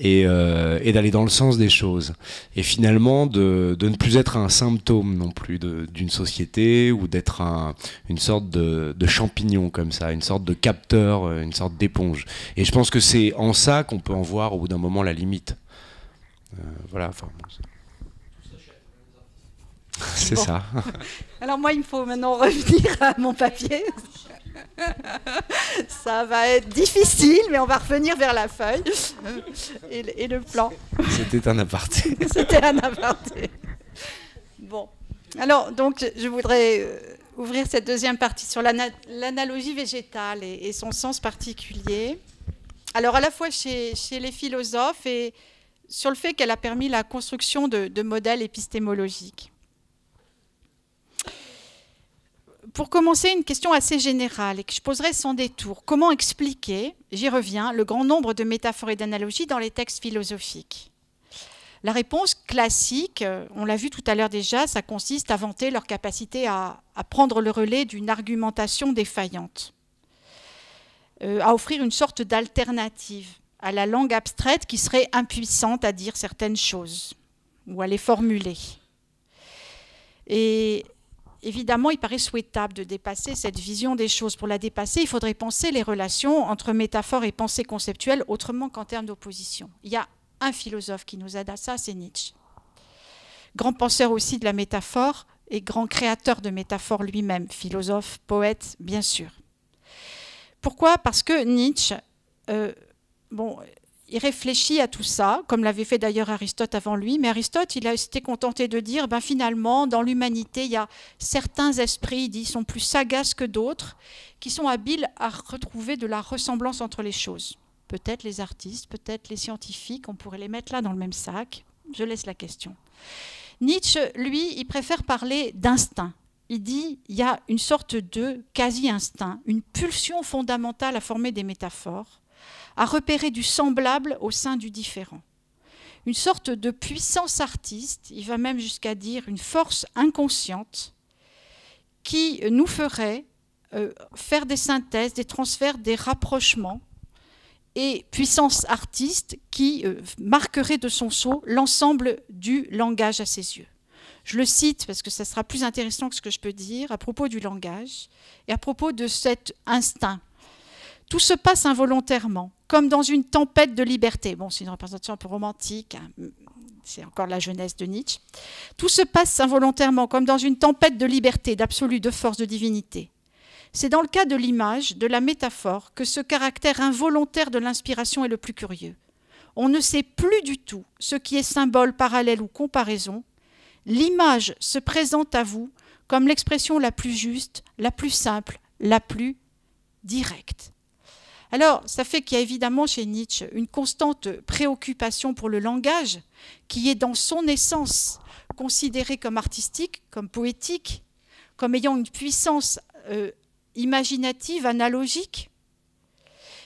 et, euh, et d'aller dans le sens des choses. Et finalement, de, de ne plus être un symptôme non plus d'une société ou d'être un, une sorte de, de, champignon comme ça, une sorte de capteur, euh, une sorte d'éponge. Et je pense que c'est en ça qu'on peut en voir au bout d'un moment la limite. Euh, voilà. c'est ça. Alors moi, il me faut maintenant revenir à mon papier. Ça va être difficile, mais on va revenir vers la feuille euh, et, le plan. C'était un aparté. C'était un aparté. Bon. Alors, donc, je voudrais euh, ouvrir cette deuxième partie sur l'analogie végétale et, son sens particulier. Alors, à la fois chez, les philosophes et sur le fait qu'elle a permis la construction de modèles épistémologiques. pour commencer, une question assez générale et que je poserai sans détour. Comment expliquer, j'y reviens, le grand nombre de métaphores et d'analogies dans les textes philosophiques La réponse classique, on l'a vu tout à l'heure déjà, ça consiste à vanter leur capacité à, prendre le relais d'une argumentation défaillante, euh, à offrir une sorte d'alternative à la langue abstraite qui serait impuissante à dire certaines choses ou à les formuler. Et évidemment, il paraît souhaitable de dépasser cette vision des choses. Pour la dépasser, il faudrait penser les relations entre métaphore et pensée conceptuelle autrement qu'en termes d'opposition. Il y a un philosophe qui nous aide à ça, c'est Nietzsche. Grand penseur aussi de la métaphore et grand créateur de métaphores lui-même, philosophe, poète, bien sûr. Pourquoi Parce que Nietzsche, euh, il réfléchit à tout ça, comme l'avait fait d'ailleurs Aristote avant lui, mais Aristote, il a été contenté de dire, ben finalement, dans l'humanité, il y a certains esprits, il dit, sont plus sagaces que d'autres, qui sont habiles à retrouver de la ressemblance entre les choses. Peut-être les artistes, peut-être les scientifiques, on pourrait les mettre là dans le même sac. Je laisse la question. Nietzsche, lui, il préfère parler d'instinct. Il dit, il y a une sorte de quasi-instinct, une pulsion fondamentale à former des métaphores à repérer du semblable au sein du différent. Une sorte de puissance artiste, il va même jusqu'à dire une force inconsciente, qui nous ferait euh, faire des synthèses, des transferts, des rapprochements, et puissance artiste qui euh, marquerait de son sceau l'ensemble du langage à ses yeux. Je le cite parce que ça sera plus intéressant que ce que je peux dire à propos du langage et à propos de cet instinct tout se passe involontairement, comme dans une tempête de liberté. Bon, c'est une représentation un peu romantique, hein. c'est encore la jeunesse de Nietzsche. Tout se passe involontairement, comme dans une tempête de liberté, d'absolu, de force, de divinité. C'est dans le cas de l'image, de la métaphore, que ce caractère involontaire de l'inspiration est le plus curieux. On ne sait plus du tout ce qui est symbole, parallèle ou comparaison. L'image se présente à vous comme l'expression la plus juste, la plus simple, la plus directe. Alors, ça fait qu'il y a évidemment chez Nietzsche une constante préoccupation pour le langage, qui est dans son essence considéré comme artistique, comme poétique, comme ayant une puissance euh, imaginative, analogique.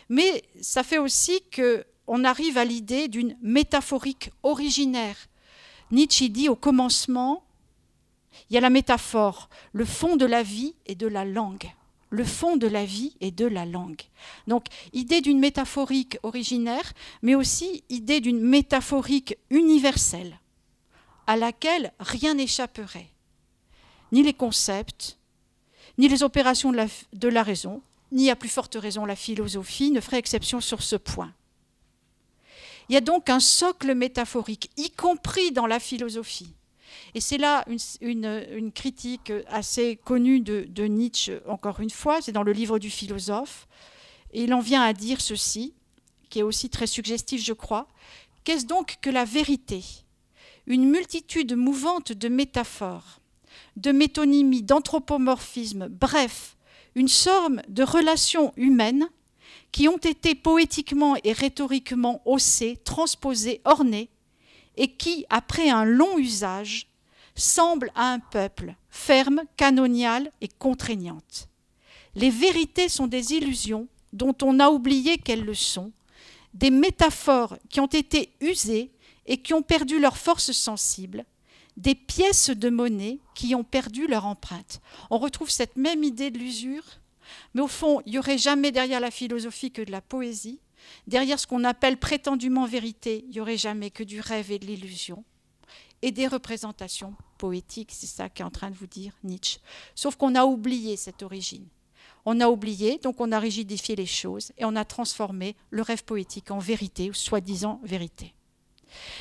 Mais ça fait aussi qu'on arrive à l'idée d'une métaphorique originaire. Nietzsche dit au commencement, il y a la métaphore, le fond de la vie et de la langue le fond de la vie et de la langue. Donc, idée d'une métaphorique originaire, mais aussi idée d'une métaphorique universelle, à laquelle rien n'échapperait, ni les concepts, ni les opérations de la, raison, ni à plus forte raison la philosophie ne ferait exception sur ce point. Il y a donc un socle métaphorique, y compris dans la philosophie, et c'est là une, critique assez connue de, Nietzsche, encore une fois, c'est dans le livre du philosophe. Et il en vient à dire ceci, qui est aussi très suggestif, je crois. Qu'est-ce donc que la vérité Une multitude mouvante de métaphores, de métonymies, d'anthropomorphismes, bref, une somme de relations humaines qui ont été poétiquement et rhétoriquement haussées, transposées, ornées, et qui, après un long usage, semble à un peuple ferme, canoniale et contraignante. Les vérités sont des illusions dont on a oublié qu'elles le sont, des métaphores qui ont été usées et qui ont perdu leur force sensible, des pièces de monnaie qui ont perdu leur empreinte. On retrouve cette même idée de l'usure, mais au fond, il n'y aurait jamais derrière la philosophie que de la poésie, Derrière ce qu'on appelle prétendument vérité, il n'y aurait jamais que du rêve et de l'illusion et des représentations poétiques, c'est ça qu'est en train de vous dire Nietzsche. Sauf qu'on a oublié cette origine. On a oublié, donc on a rigidifié les choses et on a transformé le rêve poétique en vérité ou soi-disant vérité.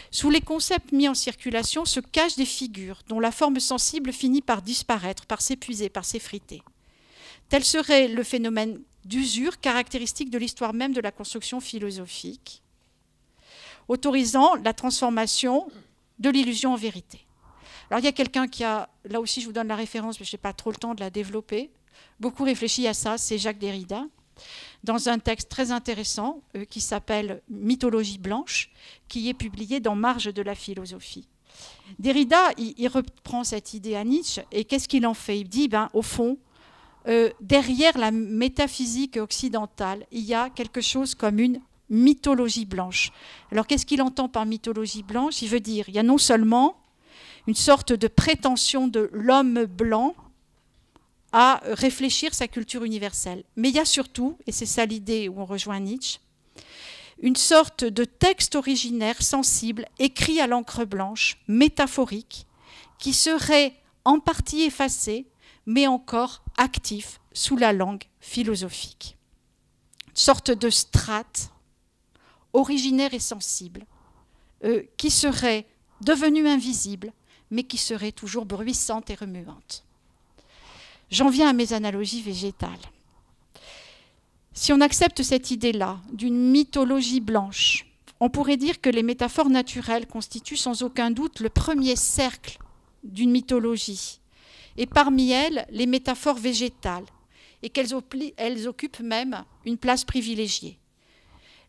Sous les concepts mis en circulation se cachent des figures dont la forme sensible finit par disparaître, par s'épuiser, par s'effriter. Tel serait le phénomène d'usure caractéristique de l'histoire même de la construction philosophique, autorisant la transformation de l'illusion en vérité. Alors il y a quelqu'un qui a, là aussi je vous donne la référence, mais je n'ai pas trop le temps de la développer, beaucoup réfléchi à ça, c'est Jacques Derrida, dans un texte très intéressant euh, qui s'appelle Mythologie blanche, qui est publié dans Marge de la philosophie. Derrida, il, reprend cette idée à Nietzsche, et qu'est-ce qu'il en fait Il dit, ben, au fond, euh, derrière la métaphysique occidentale, il y a quelque chose comme une mythologie blanche. Alors qu'est-ce qu'il entend par mythologie blanche Il veut dire, il y a non seulement une sorte de prétention de l'homme blanc à réfléchir sa culture universelle, mais il y a surtout, et c'est ça l'idée où on rejoint Nietzsche, une sorte de texte originaire sensible, écrit à l'encre blanche, métaphorique, qui serait en partie effacé mais encore actif sous la langue philosophique. Une sorte de strate originaire et sensible, euh, qui serait devenue invisible, mais qui serait toujours bruissante et remuante. J'en viens à mes analogies végétales. Si on accepte cette idée-là d'une mythologie blanche, on pourrait dire que les métaphores naturelles constituent sans aucun doute le premier cercle d'une mythologie et parmi elles les métaphores végétales, et qu'elles occupent même une place privilégiée.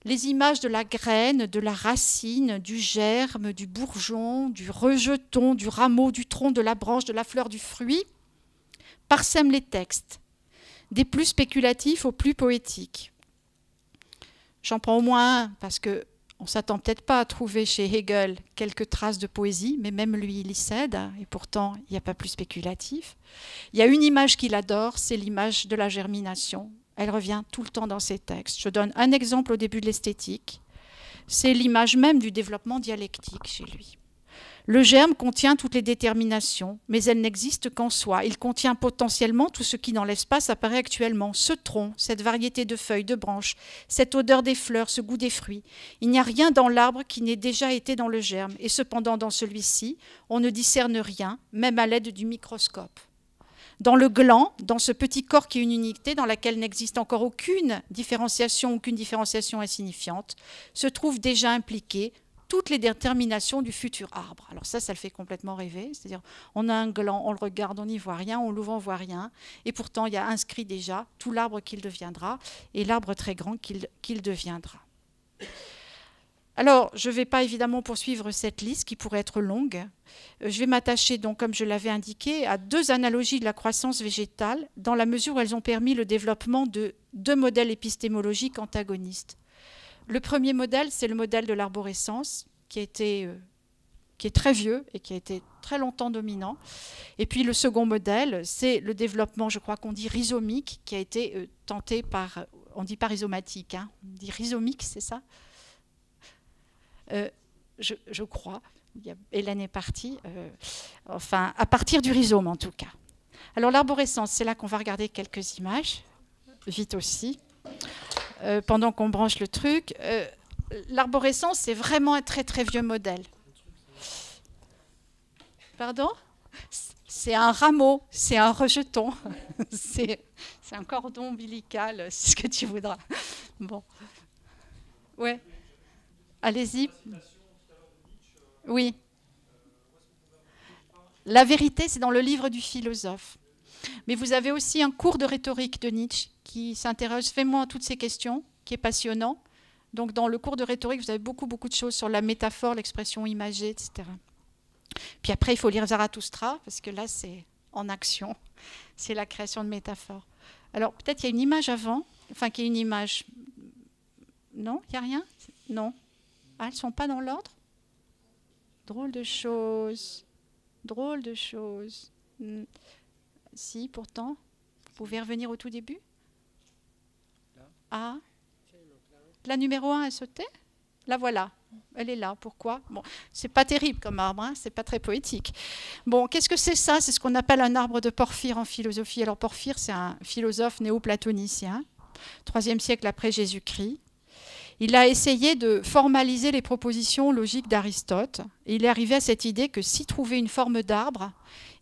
Les images de la graine, de la racine, du germe, du bourgeon, du rejeton, du rameau, du tronc, de la branche, de la fleur, du fruit, parsèment les textes, des plus spéculatifs aux plus poétiques. J'en prends au moins un parce que on s'attend peut-être pas à trouver chez Hegel quelques traces de poésie, mais même lui, il y cède, hein, et pourtant, il n'y a pas plus spéculatif. Il y a une image qu'il adore, c'est l'image de la germination. Elle revient tout le temps dans ses textes. Je donne un exemple au début de l'esthétique. C'est l'image même du développement dialectique chez lui. Le germe contient toutes les déterminations, mais elles n'existent qu'en soi. Il contient potentiellement tout ce qui dans l'espace apparaît actuellement, ce tronc, cette variété de feuilles, de branches, cette odeur des fleurs, ce goût des fruits. Il n'y a rien dans l'arbre qui n'ait déjà été dans le germe, et cependant dans celui-ci, on ne discerne rien, même à l'aide du microscope dans le gland, dans ce petit corps qui est une unité dans laquelle n'existe encore aucune différenciation, aucune différenciation insignifiante, se trouve déjà impliqué toutes les déterminations du futur arbre. Alors ça, ça le fait complètement rêver. C'est-à-dire, on a un gland, on le regarde, on n'y voit rien, on l'ouvre, on voit rien. Et pourtant, il y a inscrit déjà tout l'arbre qu'il deviendra et l'arbre très grand qu'il deviendra. Alors, je ne vais pas évidemment poursuivre cette liste qui pourrait être longue. Euh, je vais m'attacher donc, comme je l'avais indiqué, à deux analogies de la croissance végétale, dans la mesure où elles ont permis le développement de deux modèles épistémologiques antagonistes. Le premier modèle, c'est le modèle de l'arborescence, euh, qui, est très vieux et qui a été très longtemps dominant. Et puis le second modèle, c'est le développement, je crois qu'on dit rhizomique, qui a été euh, tenté par, on dit par rhizomatique, hein, on dit rhizomique, c'est ça euh, je, je, crois. Hélène est partie. enfin, à partir du rhizome en tout cas. Alors l'arborescence, c'est là qu'on va regarder quelques images, vite aussi. Euh, pendant qu'on branche le truc. Euh, l'arborescence, c'est vraiment un très très vieux modèle. Pardon C'est un rameau, c'est un rejeton, c'est un cordon ombilical, c'est ce que tu voudras. Bon. Ouais. Allez-y. Oui. La vérité, c'est dans le livre du philosophe. Mais vous avez aussi un cours de rhétorique de Nietzsche qui s'intéresse vraiment à toutes ces questions, qui est passionnant. Donc dans le cours de rhétorique, vous avez beaucoup, beaucoup de choses sur la métaphore, l'expression imagée, etc. Puis après, il faut lire Zarathustra, parce que là, c'est en action. C'est la création de métaphores. Alors peut-être qu'il y a une image avant, enfin qu'il y a une image... Non, il n'y a rien Non. Ah, elles ne sont pas dans l'ordre Drôle de choses. Drôle de choses. Hmm. Si, pourtant, vous pouvez revenir au tout début la numéro 1 a sauté La voilà. Elle est là. Pourquoi Bon, c'est pas terrible comme arbre, hein. c'est pas très poétique. Bon, qu'est-ce que c'est ça C'est ce qu'on appelle un arbre de Porphyre en philosophie. Alors Porphyre, c'est un philosophe néoplatonicien, 3e siècle après Jésus-Christ. Il a essayé de formaliser les propositions logiques d'Aristote. il est arrivé à cette idée que si trouvait une forme d'arbre,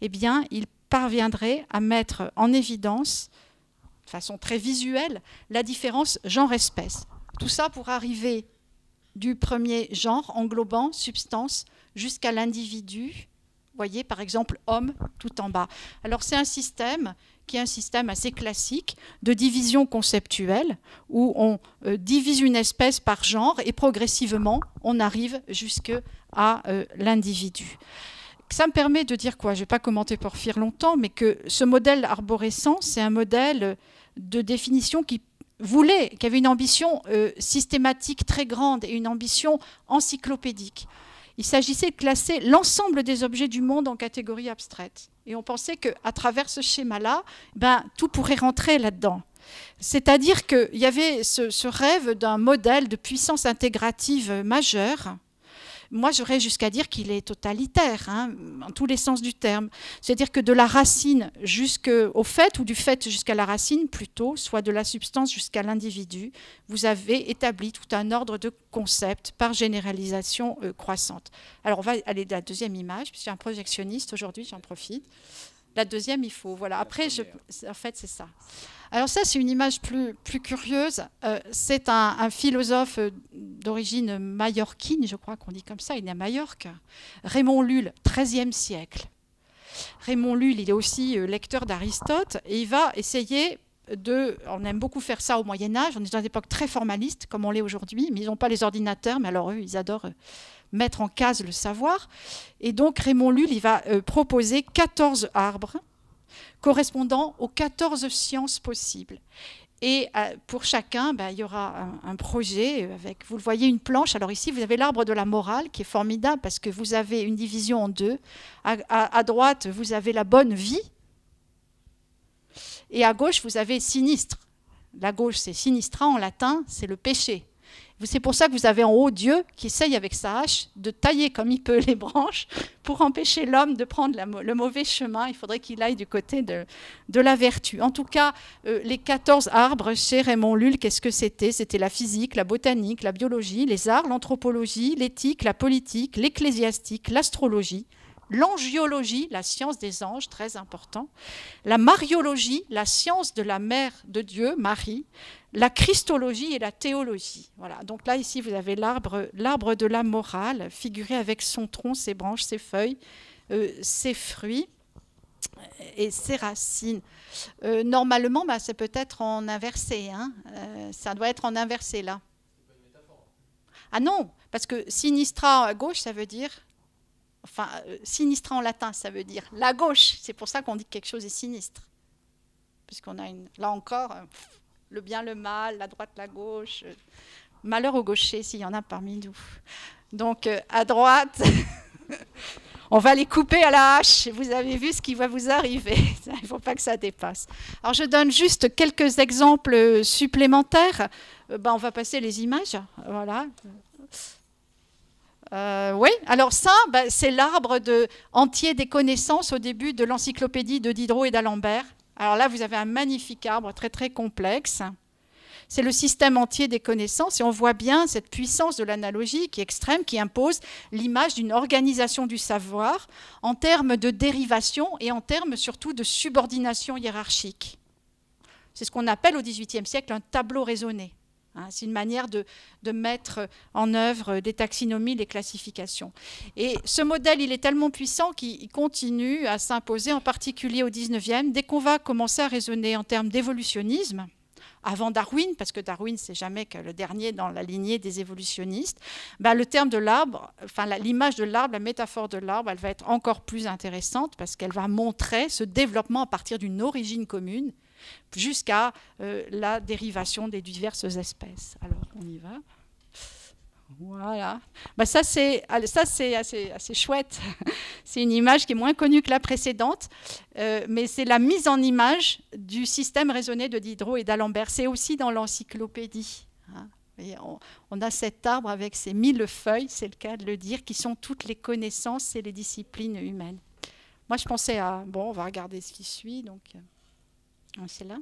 eh bien, il parviendrait à mettre en évidence façon très visuelle la différence genre-espèce. Tout ça pour arriver du premier genre englobant substance jusqu'à l'individu, voyez par exemple homme tout en bas. Alors c'est un système qui est un système assez classique de division conceptuelle où on euh, divise une espèce par genre et progressivement on arrive jusque à euh, l'individu. Ça me permet de dire quoi Je ne vais pas commenter Porphyre longtemps, mais que ce modèle arborescent, c'est un modèle de définition qui voulait, qui avait une ambition euh, systématique très grande et une ambition encyclopédique. Il s'agissait de classer l'ensemble des objets du monde en catégories abstraites. Et on pensait qu'à travers ce schéma-là, ben, tout pourrait rentrer là-dedans. C'est-à-dire qu'il y avait ce rêve d'un modèle de puissance intégrative majeure moi j'aurais jusqu'à dire qu'il est totalitaire, hein, en tous les sens du terme. C'est-à-dire que de la racine jusqu'au fait, ou du fait jusqu'à la racine plutôt, soit de la substance jusqu'à l'individu, vous avez établi tout un ordre de concepts par généralisation euh, croissante. Alors on va aller de la deuxième image, puisque j'ai un projectionniste aujourd'hui, j'en profite. La deuxième, il faut. Voilà. Après, je, en fait, c'est ça. Alors ça, c'est une image plus, plus curieuse. Euh, c'est un, philosophe euh, d'origine mallorquine, je crois qu'on dit comme ça, il est à Majorque. Raymond Lulle, XIIIe siècle. Raymond Lull, il est aussi euh, lecteur d'Aristote et il va essayer de, on aime beaucoup faire ça au Moyen Âge, on est dans une époque très formaliste comme on l'est aujourd'hui, mais ils n'ont pas les ordinateurs, mais alors eux, ils adorent mettre en case le savoir. Et donc Raymond Lull, il va euh, proposer 14 arbres correspondant aux 14 sciences possibles. Et euh, pour chacun, ben, il y aura un, projet avec, vous le voyez, une planche. Alors ici, vous avez l'arbre de la morale qui est formidable parce que vous avez une division en deux. à droite, vous avez la bonne vie. Et à gauche, vous avez sinistre. La gauche, c'est sinistra en latin, c'est le péché. C'est pour ça que vous avez en haut Dieu qui essaye avec sa hache de tailler comme il peut les branches pour empêcher l'homme de prendre le mauvais chemin. Il faudrait qu'il aille du côté de, la vertu. En tout cas, euh, les 14 arbres chez Raymond Lulle, qu'est-ce que c'était C'était la physique, la botanique, la biologie, les arts, l'anthropologie, l'éthique, la politique, l'ecclésiastique, l'astrologie l'angiologie, la science des anges, très important, la mariologie, la science de la mère de Dieu, Marie, la christologie et la théologie. Voilà. Donc là, ici, vous avez l'arbre, l'arbre de la morale, figuré avec son tronc, ses branches, ses feuilles, euh, ses fruits et ses racines. Euh, normalement, bah, c'est peut-être en inversé. Hein. Euh, ça doit être en inversé, là. Ah non, parce que sinistra à gauche, ça veut dire... Enfin, sinistra en latin, ça veut dire la gauche. C'est pour ça qu'on dit que quelque chose est sinistre. Puisqu'on a une... Là encore le bien, le mal, la droite, la gauche. Euh, malheur aux gauchers, s'il y en a parmi nous. Donc, euh, à droite, on va les couper à la hache. Vous avez vu ce qui va vous arriver. Il ne faut pas que ça dépasse. Alors, je donne juste quelques exemples supplémentaires. Euh, ben, on va passer les images. Voilà. oui, alors ça, ben, c'est l'arbre de, entier des connaissances au début de l'encyclopédie de Diderot et d'Alembert. Alors là, vous avez un magnifique arbre très très complexe. C'est le système entier des connaissances et on voit bien cette puissance de l'analogie qui est extrême, qui impose l'image d'une organisation du savoir en termes de dérivation et en termes surtout de subordination hiérarchique. C'est ce qu'on appelle au XVIIIe siècle un tableau raisonné. Hein, c'est une manière de, mettre en œuvre des taxinomies, des classifications. Et ce modèle, il est tellement puissant qu'il continue à s'imposer, en particulier au 19e, dès qu'on va commencer à raisonner en termes d'évolutionnisme, avant Darwin, parce que Darwin, c'est jamais que le dernier dans la lignée des évolutionnistes, bah, le terme de l'arbre, enfin l'image de l'arbre, la métaphore de l'arbre, elle va être encore plus intéressante parce qu'elle va montrer ce développement à partir d'une origine commune, jusqu'à euh, la dérivation des diverses espèces. Alors, on y va. Voilà. Bah ça, c'est assez, assez, chouette. c'est une image qui est moins connue que la précédente, euh, mais c'est la mise en image du système raisonné de Diderot et d'Alembert. C'est aussi dans l'encyclopédie. Hein. On, on, a cet arbre avec ses mille feuilles, c'est le cas de le dire, qui sont toutes les connaissances et les disciplines humaines. Moi, je pensais à... Bon, on va regarder ce qui suit, donc... Euh, ah, c'est là.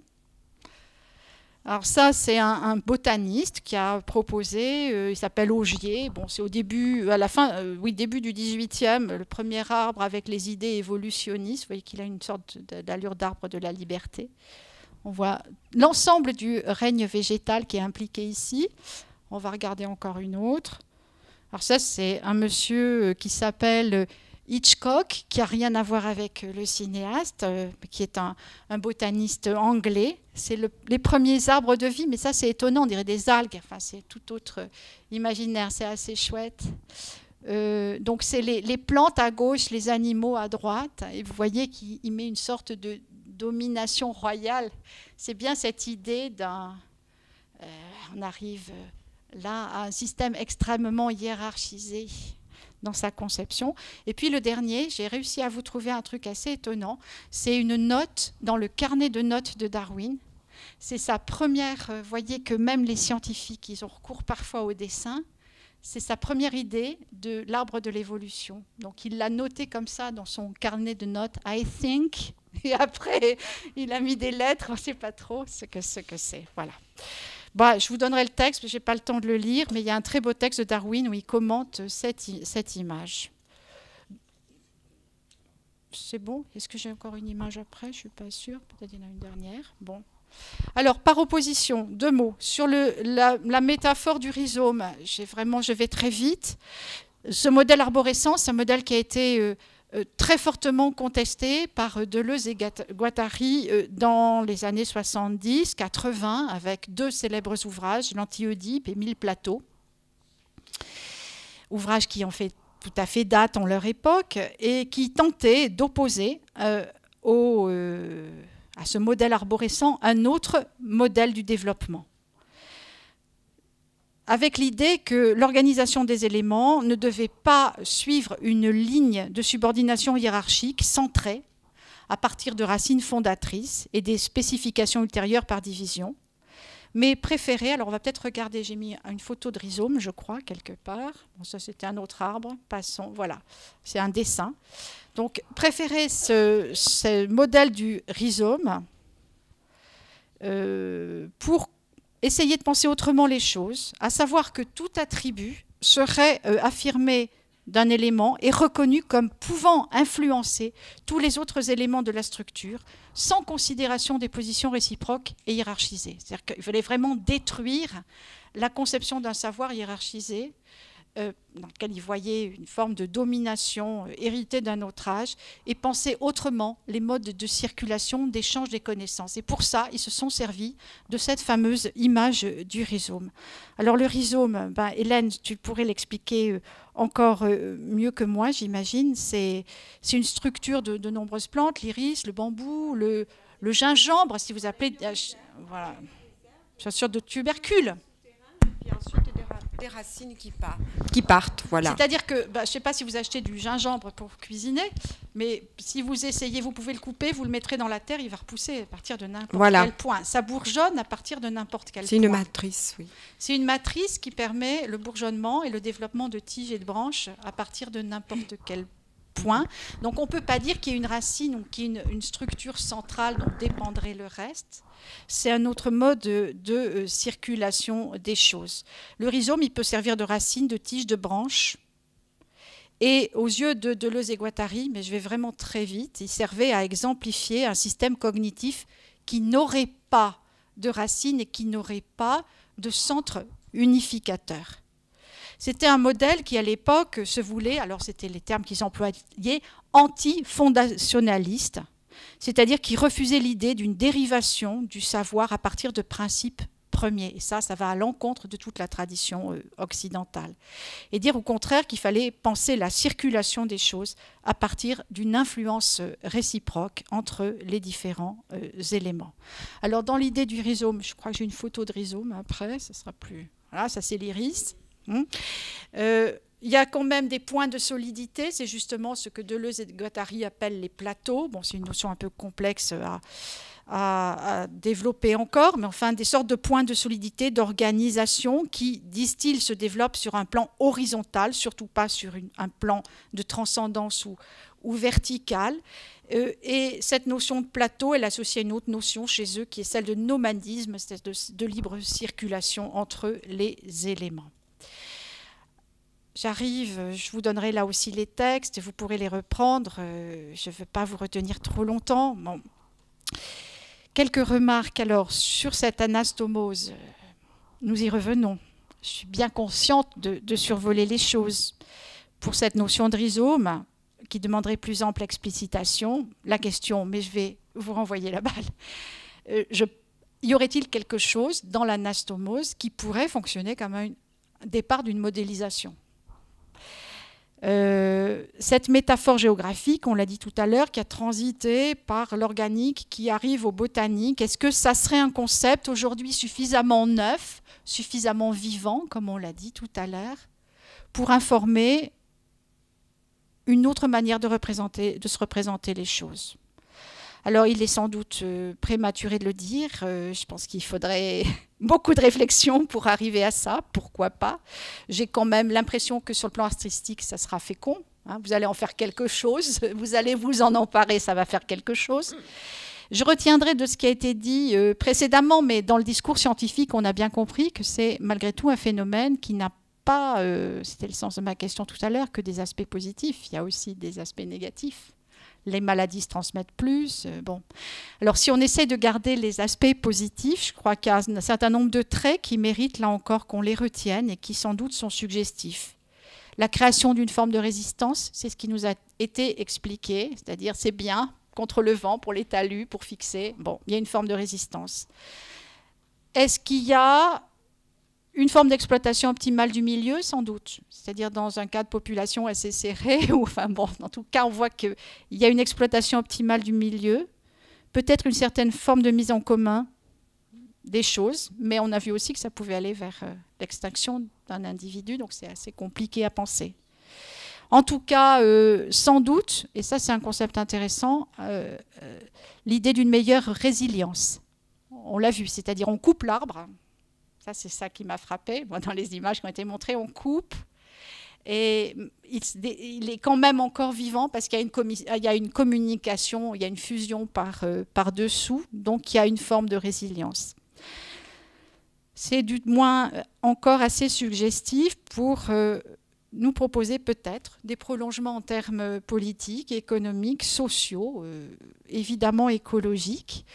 Alors ça, c'est un, botaniste qui a proposé, euh, il s'appelle Augier. Bon, c'est au début, à la fin, euh, oui, début du 18e, le premier arbre avec les idées évolutionnistes. Vous voyez qu'il a une sorte d'allure d'arbre de la liberté. On voit l'ensemble du règne végétal qui est impliqué ici. On va regarder encore une autre. Alors ça, c'est un monsieur euh, qui s'appelle Hitchcock, qui a rien à voir avec le cinéaste, euh, qui est un, botaniste anglais. C'est les premiers arbres de vie, mais ça c'est étonnant, on dirait des algues. Enfin, c'est tout autre imaginaire, c'est assez chouette. Euh, donc c'est les, plantes à gauche, les animaux à droite, et vous voyez qu'il met une sorte de domination royale. C'est bien cette idée d'un... Euh, on arrive là à un système extrêmement hiérarchisé dans sa conception. Et puis le dernier, j'ai réussi à vous trouver un truc assez étonnant, c'est une note dans le carnet de notes de Darwin. C'est sa première, euh, vous voyez que même les scientifiques, ils ont recours parfois au dessin. C'est sa première idée de l'arbre de l'évolution. Donc il l'a noté comme ça dans son carnet de notes, I think. Et après, il a mis des lettres, on ne sait pas trop ce que c'est. Ce que voilà. Bah, je vous donnerai le texte, je n'ai pas le temps de le lire, mais il y a un très beau texte de Darwin où il commente cette, image. C'est bon Est-ce que j'ai encore une image après Je ne suis pas sûre. Peut-être il y en a une dernière. Bon. Alors, par opposition, deux mots. Sur le, la, métaphore du rhizome, vraiment, je vais très vite. Ce modèle arborescent, c'est un modèle qui a été... Euh, euh, très fortement contesté par euh, Deleuze et Guattari euh, dans les années 70-80 avec deux célèbres ouvrages, L'Anti-Oedipe et Mille plateaux. Ouvrages qui ont fait tout à fait date en leur époque et qui tentaient d'opposer à ce modèle arborescent un autre modèle du développement avec l'idée que l'organisation des éléments ne devait pas suivre une ligne de subordination hiérarchique centrée à partir de racines fondatrices et des spécifications ultérieures par division, mais préférer, alors on va peut-être regarder, j'ai mis une photo de rhizome, je crois, quelque part, ça c'était un autre arbre, passons, voilà, c'est un dessin. Donc préférer ce, modèle du rhizome euh, pour essayer de penser autrement les choses, à savoir que tout attribut serait euh, affirmé d'un élément et reconnu comme pouvant influencer tous les autres éléments de la structure sans considération des positions réciproques et hiérarchisées. C'est-à-dire qu'il fallait vraiment détruire la conception d'un savoir hiérarchisé euh, dans lequel ils voyaient une forme de domination euh, héritée d'un autre âge, et pensaient autrement les modes de circulation, d'échange des connaissances. Et pour ça, ils se sont servis de cette fameuse image euh, du rhizome. Alors le rhizome, ben, Hélène, tu pourrais l'expliquer encore mieux que moi, j'imagine. C'est une structure de, nombreuses plantes, l'iris, le bambou, le, le gingembre, si vous appelez... Voilà. Bien sûr, de tubercules des racines qui, partent. Qui partent voilà. C'est-à-dire que, bah, je ne sais pas si vous achetez du gingembre pour cuisiner, mais si vous essayez, vous pouvez le couper, vous le mettrez dans la terre, il va repousser à partir de n'importe quel point. Ça bourgeonne à partir de n'importe quel point. C'est une matrice, oui. C'est une matrice qui permet le bourgeonnement et le développement de tiges et de branches à partir de n'importe quel point donc on ne peut pas dire qu'il y ait une racine ou qu'il y ait une, structure centrale dont dépendrait le reste. C'est un autre mode de, euh, circulation des choses. Le rhizome, il peut servir de racine, de tige, de branche. Et aux yeux de Deleuze et Guattari, mais je vais vraiment très vite, il servait à exemplifier un système cognitif qui n'aurait pas de racine et qui n'aurait pas de centre unificateur. C'était un modèle qui, à l'époque, se voulait, alors c'était les termes qu'ils employaient, anti-fondationaliste, c'est-à-dire qui refusait l'idée d'une dérivation du savoir à partir de principes premiers. Et ça, ça va à l'encontre de toute la tradition euh, occidentale. Et dire au contraire qu'il fallait penser la circulation des choses à partir d'une influence euh, réciproque entre les différents euh, éléments. Alors dans l'idée du rhizome, je crois que j'ai une photo de rhizome après, ça sera plus... Voilà, ça c'est l'iris. Hmm? Euh, il y a quand même des points de solidité, c'est justement ce que Deleuze et Guattari appellent les plateaux. Bon, c'est une notion un peu complexe à, développer encore, mais enfin des sortes de points de solidité, d'organisation qui, disent-ils, se développent sur un plan horizontal, surtout pas sur un plan de transcendance ou, ou vertical. Euh, et cette notion de plateau, elle associe à une autre notion chez eux qui est celle de nomadisme, c'est-à-dire de libre circulation entre les éléments. J'arrive, euh, je vous donnerai là aussi les textes, vous pourrez les reprendre. Euh, je ne veux pas vous retenir trop longtemps. Quelques remarques alors sur cette anastomose. Nous y revenons. Je suis bien consciente de, survoler les choses. Pour cette notion de rhizome, qui demanderait plus ample explicitation, la question, mais je vais vous renvoyer la balle. Euh, je, y aurait-il quelque chose dans l'anastomose qui pourrait fonctionner comme un départ d'une modélisation euh, cette métaphore géographique, on l'a dit tout à l'heure, qui a transité par l'organique, qui arrive au botanique, est-ce que ça serait un concept aujourd'hui suffisamment neuf, suffisamment vivant, comme on l'a dit tout à l'heure, pour informer une autre manière de, représenter, de se représenter les choses alors il est sans doute euh, prématuré de le dire, euh, je pense qu'il faudrait beaucoup de réflexion pour arriver à ça, pourquoi pas. J'ai quand même l'impression que sur le plan astristique ça sera fécond. Hein. vous allez en faire quelque chose, vous allez vous en emparer, ça va faire quelque chose. Je retiendrai de ce qui a été dit euh, précédemment, mais dans le discours scientifique, on a bien compris que c'est malgré tout un phénomène qui n'a pas, c'était le sens de ma question tout à l'heure, que des aspects positifs, il y a aussi des aspects négatifs les maladies se transmettent plus. Euh, bon. Alors si on essaie de garder les aspects positifs, je crois qu'il y a un certain nombre de traits qui méritent là encore qu'on les retienne et qui sans doute sont suggestifs. La création d'une forme de résistance, c'est ce qui nous a été expliqué, c'est-à-dire c'est bien contre le vent pour les talus, pour fixer. Bon, il y a une forme de résistance. Est-ce qu'il y a une forme d'exploitation optimale du milieu, sans doute, c'est-à-dire dans un cas de population assez serrée, ou enfin bon, en tout cas, on voit qu'il y a une exploitation optimale du milieu, peut-être une certaine forme de mise en commun des choses, mais on a vu aussi que ça pouvait aller vers euh, l'extinction d'un individu, donc c'est assez compliqué à penser. En tout cas, euh, sans doute, et ça c'est un concept intéressant, euh, l'idée d'une meilleure résilience. On l'a vu, c'est-à-dire on coupe l'arbre, ça, c'est ça qui m'a frappé. dans les images qui ont été montrées, on coupe. Et il, est quand même encore vivant parce qu'il y, a une communication, il y a une fusion par, euh, par dessous, donc il y a une forme de résilience. C'est du moins euh, encore assez suggestif pour euh, nous proposer peut-être des prolongements en termes politiques, économiques, sociaux, évidemment écologiques,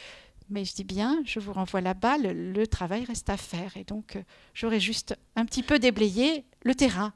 mais je dis bien, je vous renvoie la balle, le travail reste à faire. Et donc, euh, j'aurais juste un petit peu déblayé le terrain.